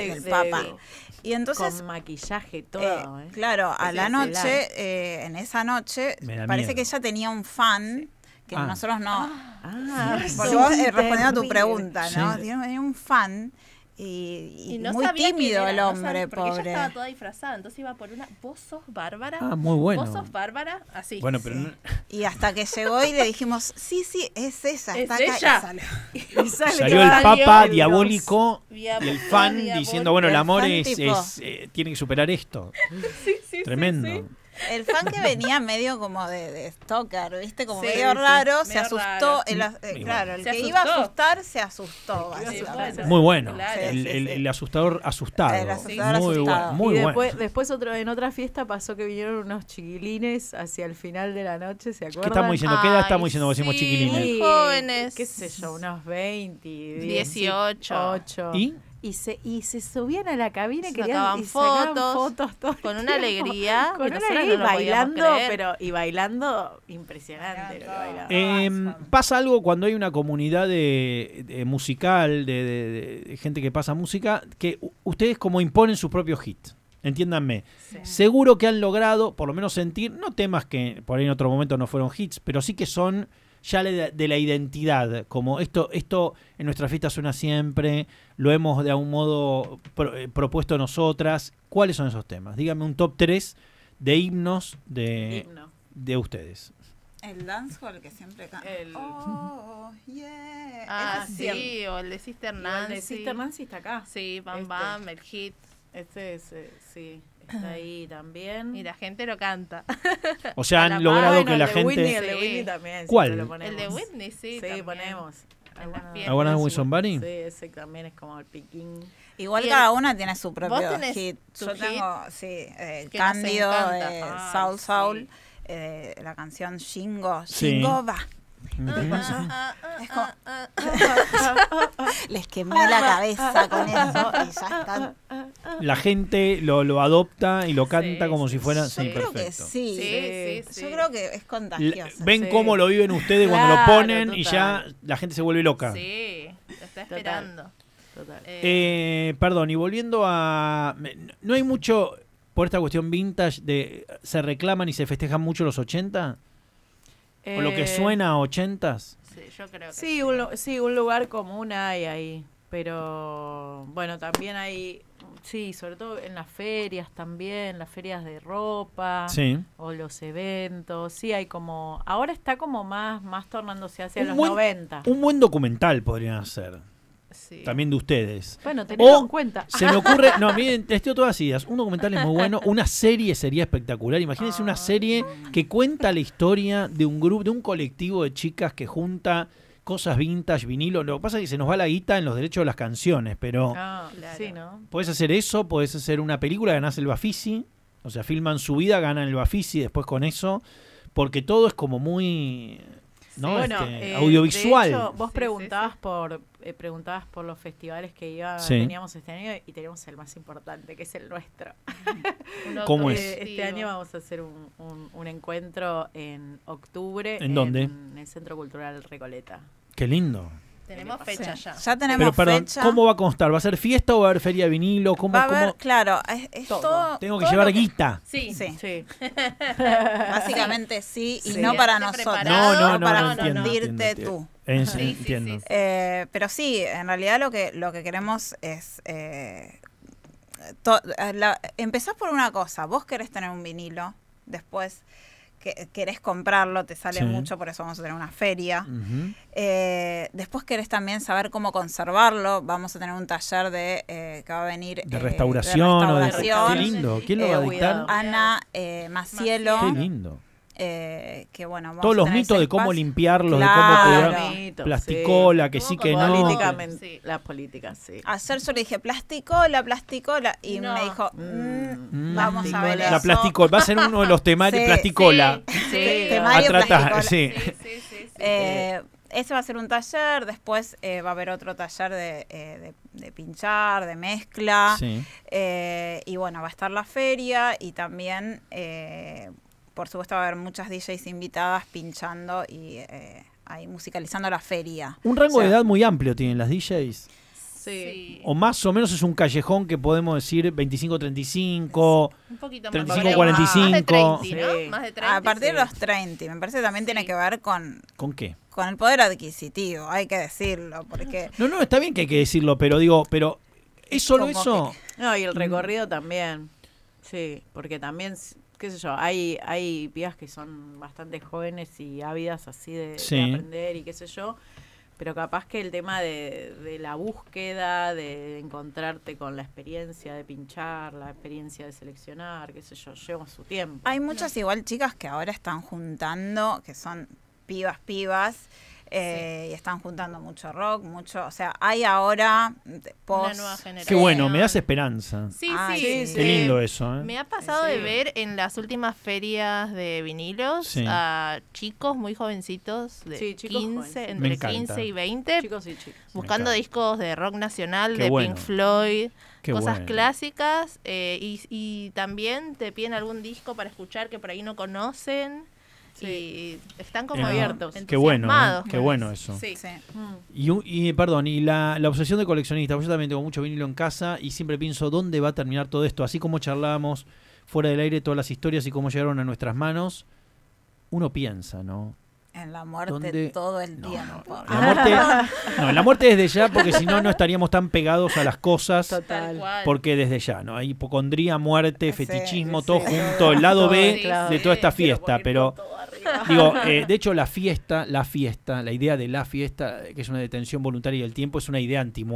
Del Y entonces, con maquillaje todo. Eh, eh, Claro, a la noche, eh, en esa noche, parece que ella tenía un fan que ah. nosotros no. Ah, ah. vos, eh, respondiendo a tu pregunta, ¿no? Sí. un fan. Y, muy tímido el hombre, pobre. porque pobre. estaba toda disfrazada, entonces iba por una, vos sos bárbara. Ah, muy bueno. Vos sos bárbara, así. Bueno, pero Y hasta que llegó y le dijimos, sí, sí, es esa, ¿Es está ella? <laughs> Y salió. salió, el papa diabólico, y el fan diciendo, bueno, el amor es, eh, tiene que superar esto. <laughs> Tremendo. El fan que venía medio como de, de stalker, ¿viste? Como medio raro, se asustó. Eh, claro, el que iba a asustar se asustó, Muy bueno. El, asustador asustado. muy Bueno, muy después, bueno. después otro, en otra fiesta pasó que vinieron unos chiquilines hacia el final de la noche, ¿se acuerdan? ¿Qué estamos diciendo? ¿Qué edad estamos diciendo? decimos chiquilines. jóvenes. ¿Qué sé yo? Unos 20, y 18. ¿Y? y se, y subían a la cabina y sacaban fotos, con una alegría, <laughs> con una alegría bailando, pero y bailando impresionante. Em, pasa algo cuando hay una comunidad de, musical, de, gente que pasa música, que ustedes como imponen su propio hit Entiéndanme, seguro que han logrado, por lo menos sentir, no temas que por ahí en otro momento no fueron hits, pero sí que son ya de la identidad, como esto, esto en nuestra fiesta suena siempre, lo hemos de algún modo eh, propuesto nosotras. ¿Cuáles son esos temas? Dígame un top 3 de himnos de, de ustedes. El dancehall que siempre canta. El... Oh, yeah. Ah, sí, o el de Sister Nancy. el de Sister Nancy está acá. Sí, Bam este. Bam, el hit. Este es, eh, sí, está <clears throat> ahí también. Y la gente lo canta. O sea, han logrado que la el gente... De Whitney, el de Whitney también. ¿Cuál? el de Whitney, sí. Sí, ponemos en de ah. Wilson ¿Aguana Sí, ese también es como el piquín. Igual cada una tiene su propio hit. Yo tengo, sí, ah, eh, Cándido, eh, Saul Saul, la canción Shingo. Shingo va. Mm. <laughs> Les quemé la cabeza con eso y ya están la gente lo, adopta y lo canta como si fuera. Sí, perfecto. sí. Sí, Yo creo que es contagioso. Ven cómo lo viven ustedes cuando lo ponen y ya la gente se vuelve loca. Sí, está esperando. Total. Eh, eh, perdón, y volviendo a. No hay mucho por esta cuestión vintage de. ¿Se reclaman y se festejan mucho los 80? Eh, lo que eh, suena a 80s? Sí, yo creo que sí, Un, sí, un lugar común hay ahí. Pero bueno, también hay Sí, sobre todo en las ferias también, las ferias de ropa o los eventos. Sí, hay como. Ahora está como más, más tornándose hacia los 90. Un buen documental podrían hacer. También de ustedes. Bueno, tenedlo en cuenta. Se me ocurre, no, miren, testeo todas ideas. Un documental es muy bueno, una serie sería espectacular. Imagínense una serie que cuenta la historia de un grupo, de un colectivo de chicas que junta cosas vintage, vinilo. Lo que pasa es que se nos va la guita en los derechos de las canciones, pero. Ah, puedes hacer eso, puedes hacer una película, ganás el Bafisi. O sea, filman su vida, ganan el Bafisi después con eso. Porque todo es como muy. audiovisual. vos preguntabas por preguntabas por los festivales que iba, teníamos este año y tenemos el más importante, que es el nuestro. <laughs> ¿Cómo es? Eh, este año vamos a hacer un, un, encuentro en octubre. en dónde? En el Centro Cultural Recoleta. Qué lindo. Tenemos fecha ya. Ya tenemos Pero, fecha. ¿cómo va a constar? ¿Va a ser fiesta o va a haber feria de vinilo? ¿Cómo, va a claro, es, todo. Tengo que llevar guita. Sí, sí. <laughs> Básicamente sí, y no para nosotros. No, no, no. Para hundirte tú. Sí, entiendo. Eh, pero sí, en realidad lo que, lo que queremos es... Eh, eh, empezás por una cosa. Vos querés tener un vinilo, después que querés comprarlo, te sale mucho, por eso vamos a tener una feria. Eh, después querés también saber cómo conservarlo, vamos a tener un taller de eh, que va a venir... De eh, restauración. De qué lindo, ¿quién lo va a dictar? Ana Macielo. Qué lindo. Eh, que bueno, vamos todos los mitos de cómo limpiarlos, de cómo cuidar plasticola, que sí que no. Sí. Las políticas, sí. Ayer yo le dije plasticola, plasticola, y me dijo, mm. Mm, vamos a ver. Eso. La plasticola, va a ser uno de los temarios, sí, plasticola. a sí. ese va a ser un taller, después eh, va a haber otro taller de, eh, pinchar, de mezcla. y bueno, va a estar la feria y también por supuesto va a haber muchas DJs invitadas pinchando y eh, ahí musicalizando la feria. Un rango de edad muy amplio tienen las DJs. Sí. O más o menos es un callejón que podemos decir 25-35, 35-45. A partir de los 30, me parece que también tiene que ver con... ¿Con qué? Con el poder adquisitivo, hay que decirlo, porque... No, no, está bien que hay que decirlo, pero digo, pero ¿es solo eso? No, y el mm. recorrido también, sí, porque también qué sé yo, hay, hay pibas que son bastante jóvenes y ávidas así de, aprender y qué sé yo, pero capaz que el tema de, de la búsqueda, de encontrarte con la experiencia de pinchar, la experiencia de seleccionar, qué sé yo, lleva su tiempo. Hay muchas igual chicas que ahora están juntando, que son pibas, pibas, eh, y están juntando mucho rock, mucho. O sea, hay ahora. Una nueva generación. Qué bueno, me das esperanza. Sí, ah, sí, sí. Qué lindo eso. ¿eh? Me ha pasado de ver en las últimas ferias de vinilos a chicos muy jovencitos de 15, entre 15 y 20. Buscando discos de rock nacional, de Pink Floyd. cosas clásicas eh, y, y también te piden algún disco para escuchar que por ahí no conocen. Y están como ah, abiertos. Qué bueno, ¿eh? qué bueno eso. Sí. Y, perdón, y la, la, obsesión de coleccionista, pues yo también tengo mucho vinilo en casa y siempre pienso dónde va a terminar todo esto, así como charlábamos fuera del aire todas las historias y cómo llegaron a nuestras manos, uno piensa, ¿no? En la muerte todo el tiempo. la muerte, en la muerte desde ya, porque si no, no estaríamos tan pegados a las cosas. Porque desde ya, ¿no? Hay hipocondría, muerte, fetichismo, todo junto, el lado B de toda esta fiesta. Pero, digo, eh, de hecho, la fiesta, la fiesta, la idea de la fiesta, que es una detención voluntaria del tiempo, es una idea antimuerte.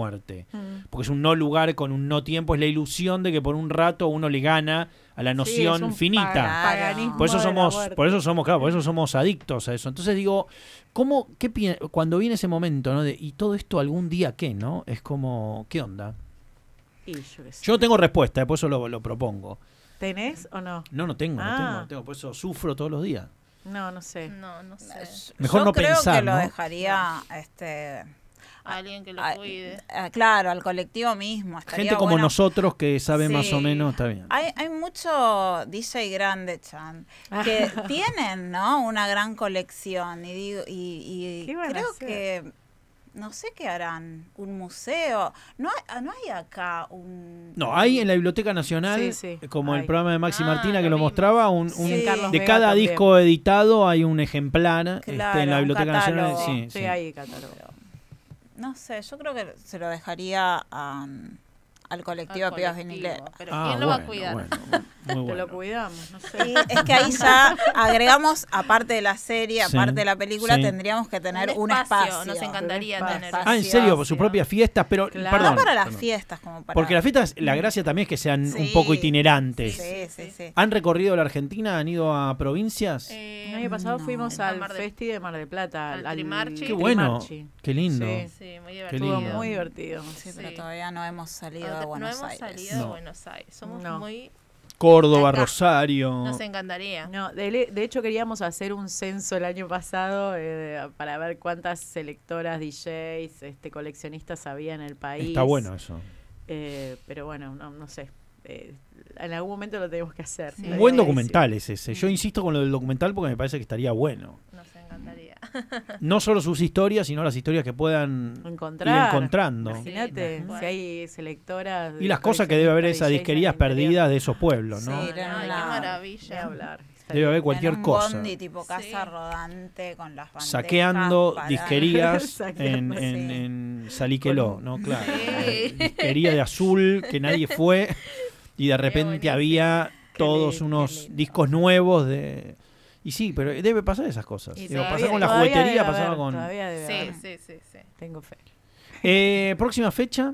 muerte mm. Porque es un no lugar con un no tiempo, es la ilusión de que por un rato uno le gana a la noción finita. por eso somos, por eso somos, claro, por eso somos adictos a eso. Entonces digo, ¿cómo, qué cuando viene ese momento, y todo esto algún día qué, ¿no? Es como, ¿qué onda? yo, tengo respuesta, eh, por eso lo, propongo. ¿Tenés o no? No, no tengo, no ah. tengo, tengo, por eso sufro todos los días. No, no sé. No, no sé. Mejor no creo pensar, que lo dejaría, este, alguien que lo ah, cuide. Ah, claro, al colectivo mismo. Gente como nosotros que sabe más o menos, está bien. Hay, hay mucho DJ grande, Chan, ah. que <laughs> tienen, Una gran colección. Y, digo, y, creo que no sé qué harán, un museo. No hay, no hay acá un... No, hay en la Biblioteca Nacional, como el programa de Maxi Martina que lo mostraba, un, de cada disco editado hay un ejemplar este, en la Biblioteca Nacional. Sí, hay no sé, yo creo que se lo dejaría a. Mm, al colectivo, de Pibas Pero ah, ¿quién lo va a cuidar? Bueno, <laughs> muy bueno. lo cuidamos, no sé. es que ahí ya agregamos, aparte de la serie, aparte de la película, tendríamos que tener un espacio. Nos encantaría espacio. Ah, en serio, por sus propias fiestas, pero perdón. No para las fiestas, como para... Porque las fiestas, la mm. gracia también es que sean un poco itinerantes. Sí, sí, sí. ¿Han recorrido la Argentina? ¿Han ido a provincias? Eh, el año pasado fuimos al de... Festi de Mar del Plata. Al, al Qué bueno, qué lindo. Sí, sí, muy divertido. Estuvo muy divertido. Sí, pero todavía no hemos salido no hemos salido de Buenos Aires. Somos muy Córdoba, Rosario. Nos encantaría. No, de, hecho queríamos hacer un censo el año pasado eh, para ver cuántas selectoras, DJs, este, coleccionistas había en el país. Está bueno eso. Eh, pero bueno, no, no sé. Eh, en algún momento lo tenemos que hacer. Un buen documental es ese. Mm. Yo insisto con lo del documental porque me parece que estaría bueno. Nos encantaría. <laughs> no solo sus historias, sino las historias que puedan ir encontrando. Imagínate, si hay selectoras. Y las cosas que debe haber esas disquerías perdidas de esos pueblos, ¿no? Sí, hablar. Debe haber cualquier un cosa. tipo casa rodante con las bandas Saqueando disquerías <laughs> en, en, Saliqueló, ¿no? Claro. Disquería de azul que nadie fue. <laughs> y de repente había todos unos discos nuevos de... Y sí, pero debe pasar esas cosas. Pasaba con la juguetería, pasaba con... Sí, sí, sí, sí, Tengo fe. Eh, Próxima fecha.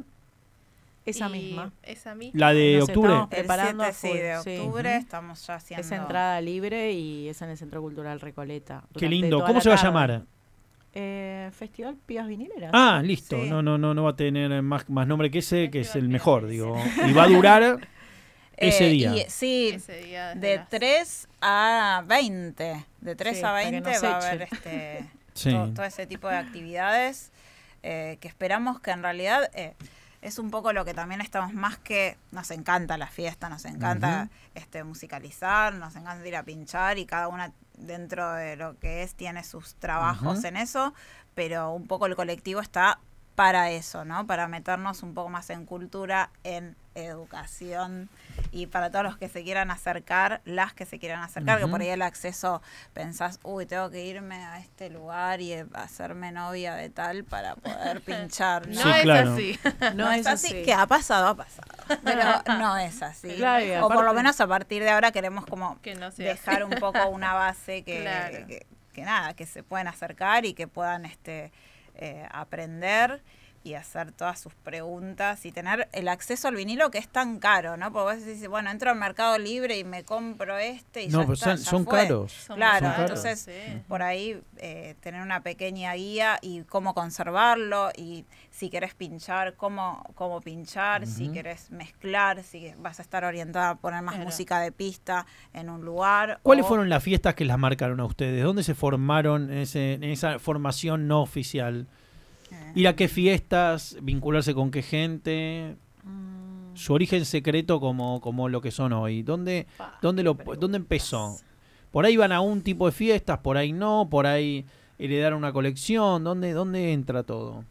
Esa misma. esa misma. La de octubre. Estamos preparando el sí, de octubre estamos ya haciendo. Es entrada libre y es en el Centro Cultural Recoleta. Qué lindo. ¿Cómo se va a llamar? Eh, Festival Pías Vinileras. Ah, listo. No, no, no, no va a tener más, más nombre que ese, que es el mejor, digo. Y va a durar <laughs> Eh, ese día. sí, de 3 a 20. De 3 a 20 va a haber este, <laughs> todo, ese tipo de actividades eh, que esperamos que en realidad eh, es un poco lo que también estamos más que nos encanta la fiesta, nos encanta este musicalizar, nos encanta ir a pinchar y cada una dentro de lo que es tiene sus trabajos en eso, pero un poco el colectivo está para eso, ¿no? Para meternos un poco más en cultura, en educación y para todos los que se quieran acercar, las que se quieran acercar, que por ahí el acceso pensás, uy, tengo que irme a este lugar y eh, hacerme novia de tal para poder <laughs> pinchar. no, <laughs> es así. No, es, así. Que ha pasado, ha pasado. Pero <laughs> no es así. o por lo menos a partir de ahora queremos como dejar un poco una base que, nada, que se puedan acercar y que puedan este eh, aprender y hacer todas sus preguntas y tener el acceso al vinilo que es tan caro, ¿no? Porque vos decís, bueno, entro al Mercado Libre y me compro este y son, caros. Claro, entonces por ahí eh, tener una pequeña guía y cómo conservarlo y si querés pinchar, cómo, cómo pinchar, si querés mezclar, si vas a estar orientada a poner más música de pista en un lugar. ¿Cuáles fueron las fiestas que las marcaron a ustedes? ¿Dónde se formaron en esa formación no oficial? Ir a qué fiestas, vincularse con qué gente. Mm. Su origen secreto como, como lo que son hoy. ¿Dónde, dónde, lo, ¿Dónde empezó? Por ahí van a un tipo de fiestas, por ahí no, por ahí heredaron una colección. ¿Dónde, dónde entra todo?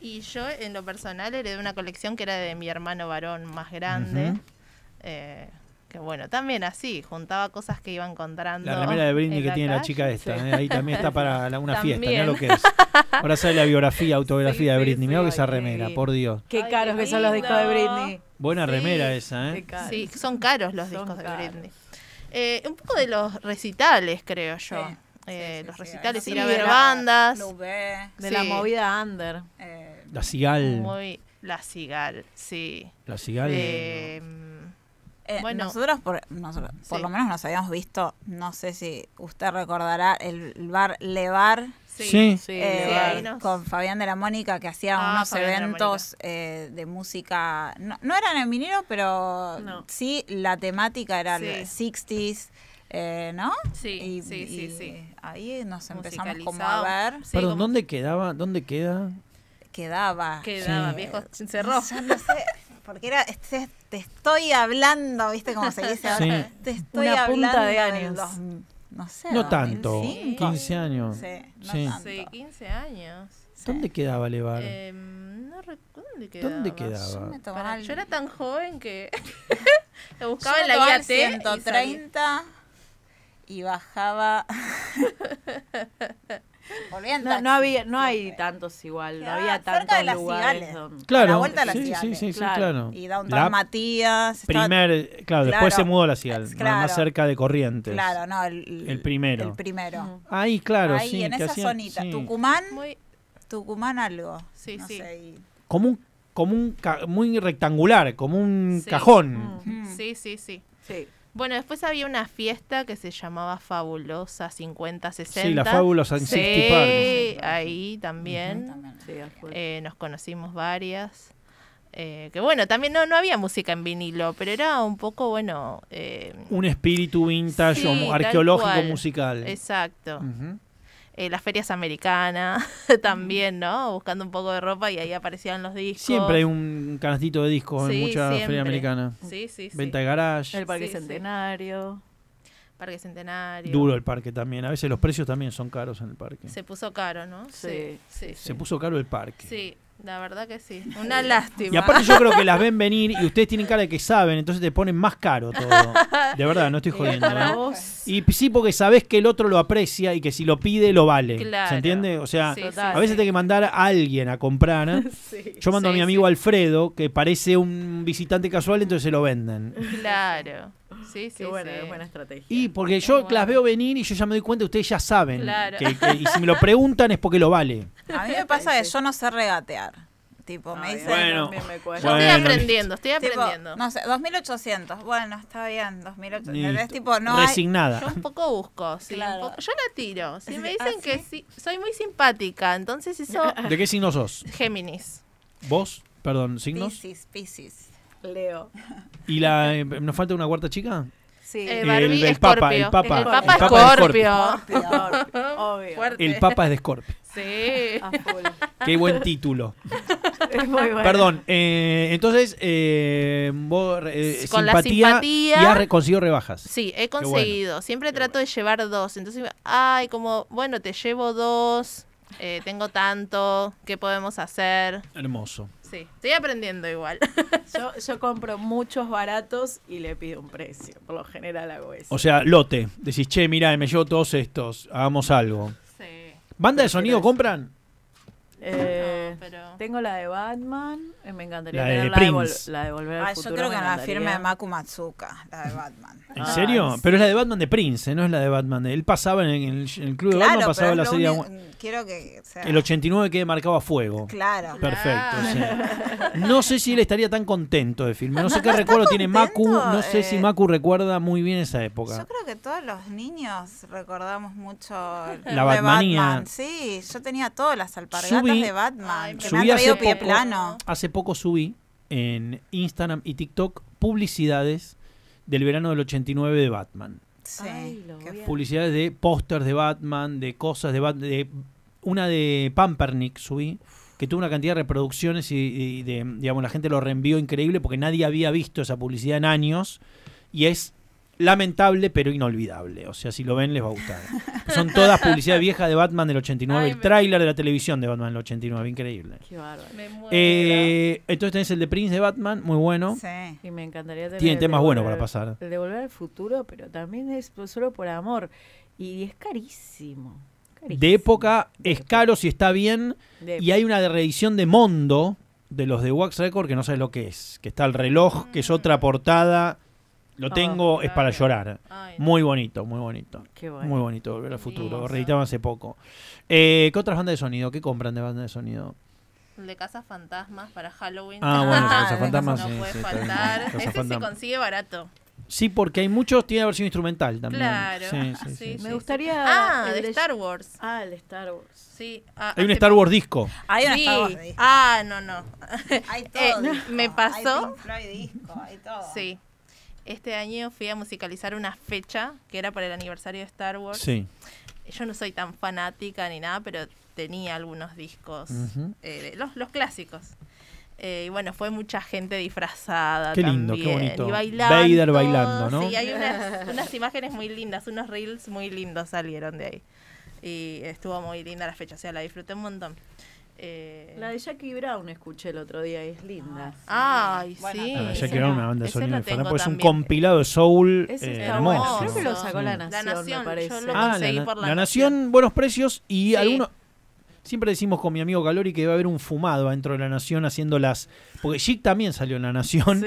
Y yo, en lo personal, heredé una colección que era de mi hermano varón más grande. Que bueno, también así, juntaba cosas que iba encontrando. La remera de Britney que tiene la chica esta, ¿eh? ahí también está para <laughs> una fiesta, ¿no? lo que es. Ahora sale la biografía, <laughs> autobiografía de Britney, sí, mira que esa remera, por Dios. Qué caros que son los discos de Britney. Buena remera esa, ¿eh? Sí, son caros los discos de Britney. Eh, un poco de los recitales, creo yo. Eh, los recitales, ir a ver bandas. De la movida under. la Cigal. Muy, la Cigal, sí. La Cigal. Eh, eh, eh, nosotros, por, por lo menos nos habíamos visto, no sé si usted recordará, el bar Levar. Eh, con Fabián de la Mónica que hacía ah, unos eventos eh, de, música, no, no, eran en minero pero sí la temática era el 60s. ¿No? Sí, sí, sí, sí, Ahí nos empezamos como a ver. pero ¿dónde quedaba? ¿Dónde queda? Quedaba. Quedaba, viejo. Cerró. No porque era, te, este, te estoy hablando, ¿viste cómo se dice ahora? Te estoy Una hablando punta de años. no sé. No tanto, 2005. 15 años. Sí, no sí. Tanto. sí 15 años. ¿Dónde quedaba Levar? Eh, no recuerdo dónde quedaba. ¿Dónde quedaba? Yo, me Para, yo era tan joven que <laughs> buscaba yo en la guía 130 y bajaba. <laughs> Volviendo. No, había, no hay tantos igual, no había tantos lugares. Donde... Claro, la vuelta a las sí, Cigales. sí, sí, sí, claro. Y Downtown la Matías. Primer, claro, después se mudó a la Cigal, más cerca de Corrientes. Claro, no, el, primero. El primero. Ahí, claro, Ahí, sí. en esa zonita. Tucumán, Tucumán algo. Sí, sí. Como un, como un muy rectangular, como un cajón. Sí, sí, sí. Sí. Bueno, después había una fiesta que se llamaba Fabulosa 50-60. Sí, la Fabulosa 60 sí, ahí también. Eh, nos conocimos varias. Eh, que bueno, también no, no había música en vinilo, pero era un poco, bueno... Eh, un espíritu vintage arqueológico musical. Exacto. Eh, las ferias americanas <laughs> también, ¿no? Buscando un poco de ropa y ahí aparecían los discos. Siempre hay un canastito de discos en muchas ferias americanas. Sí, sí, Venta de garage. El Parque Centenario. Parque Centenario. Duro el parque también. A veces los precios también son caros en el parque. Se puso caro, ¿no? Sí. sí, sí. Se puso caro el parque. Sí. La verdad que sí. <laughs> Una lástima. Y aparte yo creo que las ven venir y ustedes tienen cara de que saben, entonces te ponen más caro todo. De verdad, no estoy <laughs> jodiendo. ¿eh? Y sí, porque sabes que el otro lo aprecia y que si lo pide, lo vale. ¿Se entiende? O sea, a veces te que mandar a alguien a comprar. <laughs> Yo mando a mi amigo Alfredo, que parece un visitante casual, entonces se lo venden. Claro sí, sí. estrategia. Y porque yo las veo venir y yo ya me doy cuenta, ustedes ya saben. y si me lo preguntan es porque lo vale. A mí me pasa que yo no sé regatear. Tipo, me dicen. Bueno, Yo estoy aprendiendo, estoy aprendiendo. no sé, 2800. Bueno, está bien, 2800. Es tipo, no Resignada. Yo un poco busco, Yo la tiro. Si me dicen ah, que sí? soy muy simpática, entonces eso. ¿De qué signo sos? Géminis. ¿Vos? Perdón, signos. Piscis, Piscis. Leo. ¿Y la, eh, nos falta una cuarta chica? Sí. el, Papa, el, Papa, el Papa, Scorpio. es Scorpio. <laughs> Obvio. El Papa es de Scorpio. Sí. Qué buen título. muy bueno. Perdón, eh, entonces eh, vos, con simpatía la simpatía y has conseguido rebajas. Sí, he conseguido. Siempre trato de llevar dos. Entonces, ay, como, bueno, te llevo dos. Eh, tengo tanto, qué podemos hacer. Hermoso. Sí, estoy aprendiendo igual. <laughs> yo, compro muchos baratos y le pido un precio, por lo general hago eso. O sea, lote, decís, che, mira, me llevo todos estos, hagamos algo. Sí. ¿Banda de sonido compran? Eh... Tengo la de Batman, eh, me encantaría la de, Prince la, de Volver al ah, futuro, Yo creo que la firma de Maku Matsuka, la de Batman. ¿En ah, serio? Pero es la de Batman de Prince, eh, no es la de Batman. Él pasaba en el, club de Batman, pasaba la serie... Mm, el 89 que marcaba fuego. Claro. Perfecto. Ah. <laughs> No sé si él estaría tan contento de filme. No sé qué recuerdo tiene Maku. No sé si eh. Maku recuerda muy bien esa época. Yo creo que todos los niños recordamos mucho la Batmanía. Sí, yo tenía todas las alpargatas de Batman hace, poco, hace poco subí en Instagram y TikTok publicidades del verano del 89 de Batman. Sí, publicidades de pósters de Batman, de cosas de Batman. una de Pampernick subí, que tuvo una cantidad de reproducciones y, digamos, la gente lo reenvió increíble porque nadie había visto esa publicidad en años. Y es lamentable pero inolvidable. O sea, si lo ven les va a gustar. Son todas publicidad vieja de Batman del 89, el tráiler de la televisión de Batman del 89, increíble. Qué bárbaro. Eh, entonces tenés el de Prince de Batman, muy bueno. Sí. Y me encantaría tener Tiene temas buenos para pasar. El de volver al futuro, pero también es solo por amor. Y es carísimo. De época es caro si está bien. y hay una reedición de Mondo de los de Wax Record que no sabes lo que es. Que está el reloj, que es mm. otra portada lo ah, tengo, es para llorar. muy bonito, muy bonito. Qué Muy bonito volver al futuro. lo hace poco. Eh, ¿Qué otras bandas de sonido? ¿Qué compran de bandas de sonido? de Casas Fantasmas para Halloween. Ah, bueno, <laughs> Casas Fantasmas. No sí, puede faltar. Ese se consigue barato. Sí, porque hay muchos, tiene versión instrumental también. Claro. Sí, sí, ah, me gustaría. Ah, el de Star Wars. Ah, el de Star Wars. Sí. Ah, hay un Star Wars disco. Hay Star Wars Ah, no, no. <laughs> Hay eh, todo. me pasó. Hay disco, hay todo. Sí este año fui a musicalizar una fecha que era para el aniversario de Star Wars. Yo no soy tan fanática ni nada, pero tenía algunos discos, eh, los, los clásicos. Eh, y bueno, fue mucha gente disfrazada. también. qué Y bailando. Vader bailando, ¿no? Sí, hay unas, unas, imágenes muy lindas, unos reels muy lindos salieron de ahí. Y estuvo muy linda la fecha, o sea, la disfruté un montón. Eh, la de Jackie Brown escuché el otro día es linda. Ah, Ay, Jackie Brown, una banda de es un compilado de soul eh, hermoso. Creo lo sacó La Nación, buenos precios y algunos... Siempre decimos con mi amigo Calori que va a haber un fumado dentro de La Nación haciendo las... Porque Chic también salió en La Nación.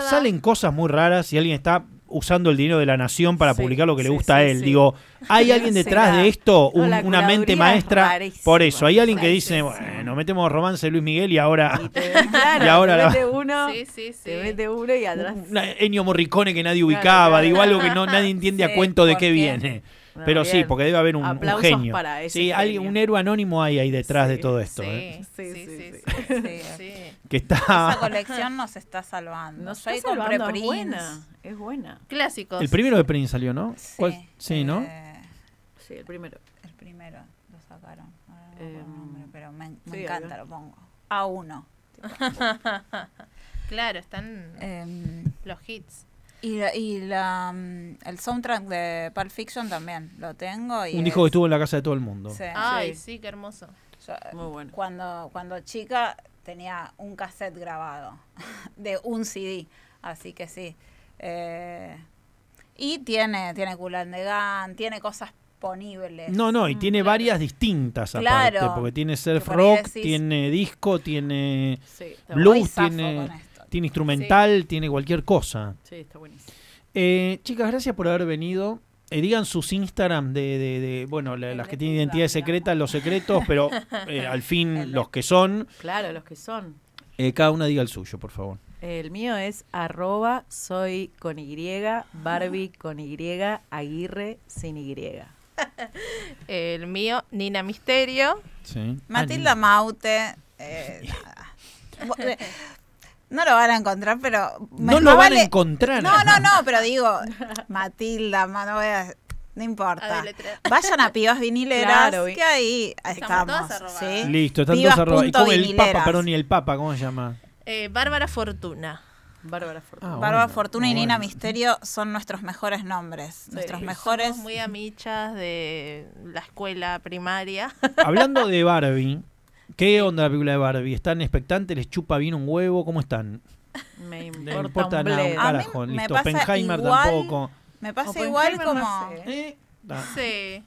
Salen cosas muy raras y alguien está usando el dinero de la nación para publicar lo que le gusta a él. Digo, ¿hay <laughs> alguien detrás de esto? una mente maestra. por eso, hay alguien que dice, bueno, metemos romance Luis Miguel y ahora. Y, <laughs> claro, ahora te mete uno, y atrás. Ennio Morricone que nadie ubicaba, digo algo que no, nadie <laughs> entiende a cuento de qué viene. Pero sí, porque debe haber un, genio. sí, un héroe anónimo hay ahí detrás de todo esto. ¿eh? Sí, sí, <laughs> sí, Que está... Esa colección nos está salvando. Nos está salvando, Es buena, Clásicos. El primero de Prince salió, ¿no? Sí, ¿no? Eh, sí, el primero. El primero lo sacaron. Eh, pero me, encanta, lo pongo. A uno. <laughs> claro, están em, los hits. Y, la, mm, el soundtrack de Pulp Fiction también lo tengo. Y Un hijo que estuvo en la casa de todo el mundo. Ay, sí, qué hermoso. Eh, Muy bueno. Cuando, cuando chica tenía un cassette grabado <laughs> de un CD, así que sí. Eh, y tiene, tiene Gun, tiene cosas ponibles. No, no, y mm, tiene varias distintas aparte, porque tiene surf rock, tiene disco, tiene blues, tiene... Tiene instrumental, tiene cualquier cosa. Sí, está buenísimo. Eh, chicas, gracias por haber venido. Eh, digan sus Instagram de, de, bueno, las que tienen identidad secreta, los secretos, pero eh, al fin <laughs> los que son. Claro, los que son. cada una diga el suyo, por favor. El mío es arroba soy con Y, Barbie con Y, Aguirre sin Y. <laughs> El mío, Nina Misterio. Sí. Matilda ah, Maute. Eh, <laughs> No lo van a encontrar, pero. No lo van a encontrar. No, no, no, pero <laughs> digo, Matilda, no voy a. No importa. Vayan a pibas vinileras, que ahí estamos. estamos ¿sí? Listo, están todas arrobadas. ¿Y como el Papa, pero ni el Papa, cómo se llama? Eh, Bárbara Fortuna. Bárbara Fortuna. Ah, Bárbara Fortuna y ah, Nina Misterio son nuestros mejores nombres. nuestros mejores. Somos muy amichas de la escuela primaria. Hablando de Barbie, <laughs> ¿Qué onda la película de Barbie? ¿Están expectantes? ¿Les chupa bien un huevo? ¿Cómo están? Me importa, no importa un nada, un tampoco. Me pasa igual como. Eh, sí.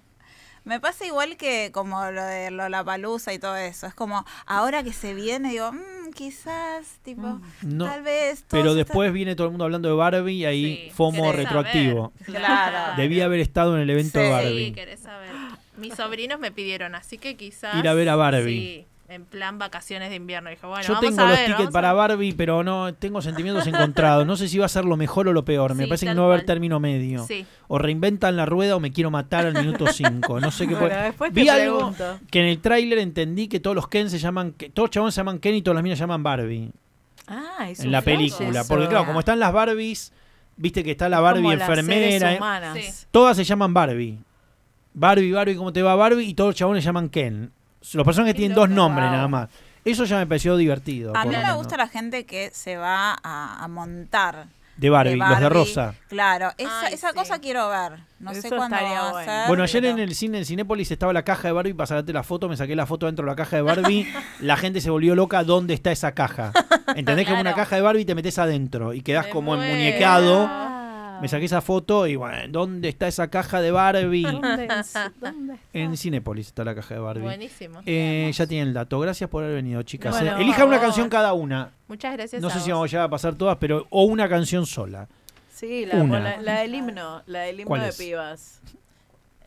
Me pasa igual que como lo de la palusa y todo eso. Es como, ahora que se viene, digo, mm, quizás, tipo, mm, tal vez. Pero después viene todo el mundo hablando de Barbie y ahí FOMO retroactivo. claro. Debía haber estado en el evento de Barbie. Sí, querés saber. Mis sobrinos me pidieron, así que quizás... Ir a ver a Barbie. Sí en plan vacaciones de invierno. bueno, yo tengo los tickets para Barbie, pero no tengo sentimientos encontrados. No sé si va a ser lo mejor o lo peor. Me parece que no va a haber término medio. O reinventan la rueda o me quiero matar al minuto 5. No sé qué bueno, Vi algo que en el tráiler entendí que todos los Ken se llaman, que todos los chabones se llaman Ken y todas las minas se llaman Barbie. Ah, es en la película. Porque claro, como están las Barbies, viste que está la Barbie enfermera. ¿eh? Todas se llaman Barbie. Barbie, Barbie, ¿cómo te va Barbie? Y todos los chabones se llaman Ken los que tienen dos nombres nada más. Eso ya me pareció divertido. A mí me gusta la gente que se va a, montar. De Barbie, los de Rosa. Claro, esa, cosa quiero ver. No sé cuándo va a ser. Bueno, ayer en el cine, en Cinépolis, estaba la caja de Barbie para la foto. Me saqué la foto dentro de la caja de Barbie. <laughs> la gente se volvió loca. ¿Dónde está esa caja? ¿Entendés que es una caja de Barbie y te metes adentro y quedás como muero. muñecado me saqué esa foto y bueno, ¿dónde está esa caja de Barbie? En Cinépolis está la caja de Barbie. Buenísimo. Eh, ya tienen el dato. Gracias por haber venido, chicas. Eh. elija elijan una canción cada una. Muchas gracias. No sé si vamos a a pasar todas, pero o una canción sola. Sí, la, del himno, la del himno de pibas.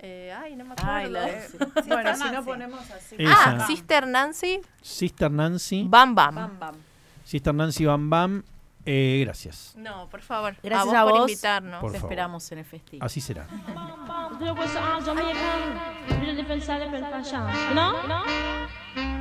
Eh, ay, no me acuerdo. bueno, si no ponemos así. Ah, Sister Nancy. Sister Nancy. Bam. Bam Bam. Sister Nancy Bam Bam. Eh, gracias. No, por favor. Gracias por invitarnos. Te esperamos en el festival. Así será. Pues, ah, ¿No? ¿No?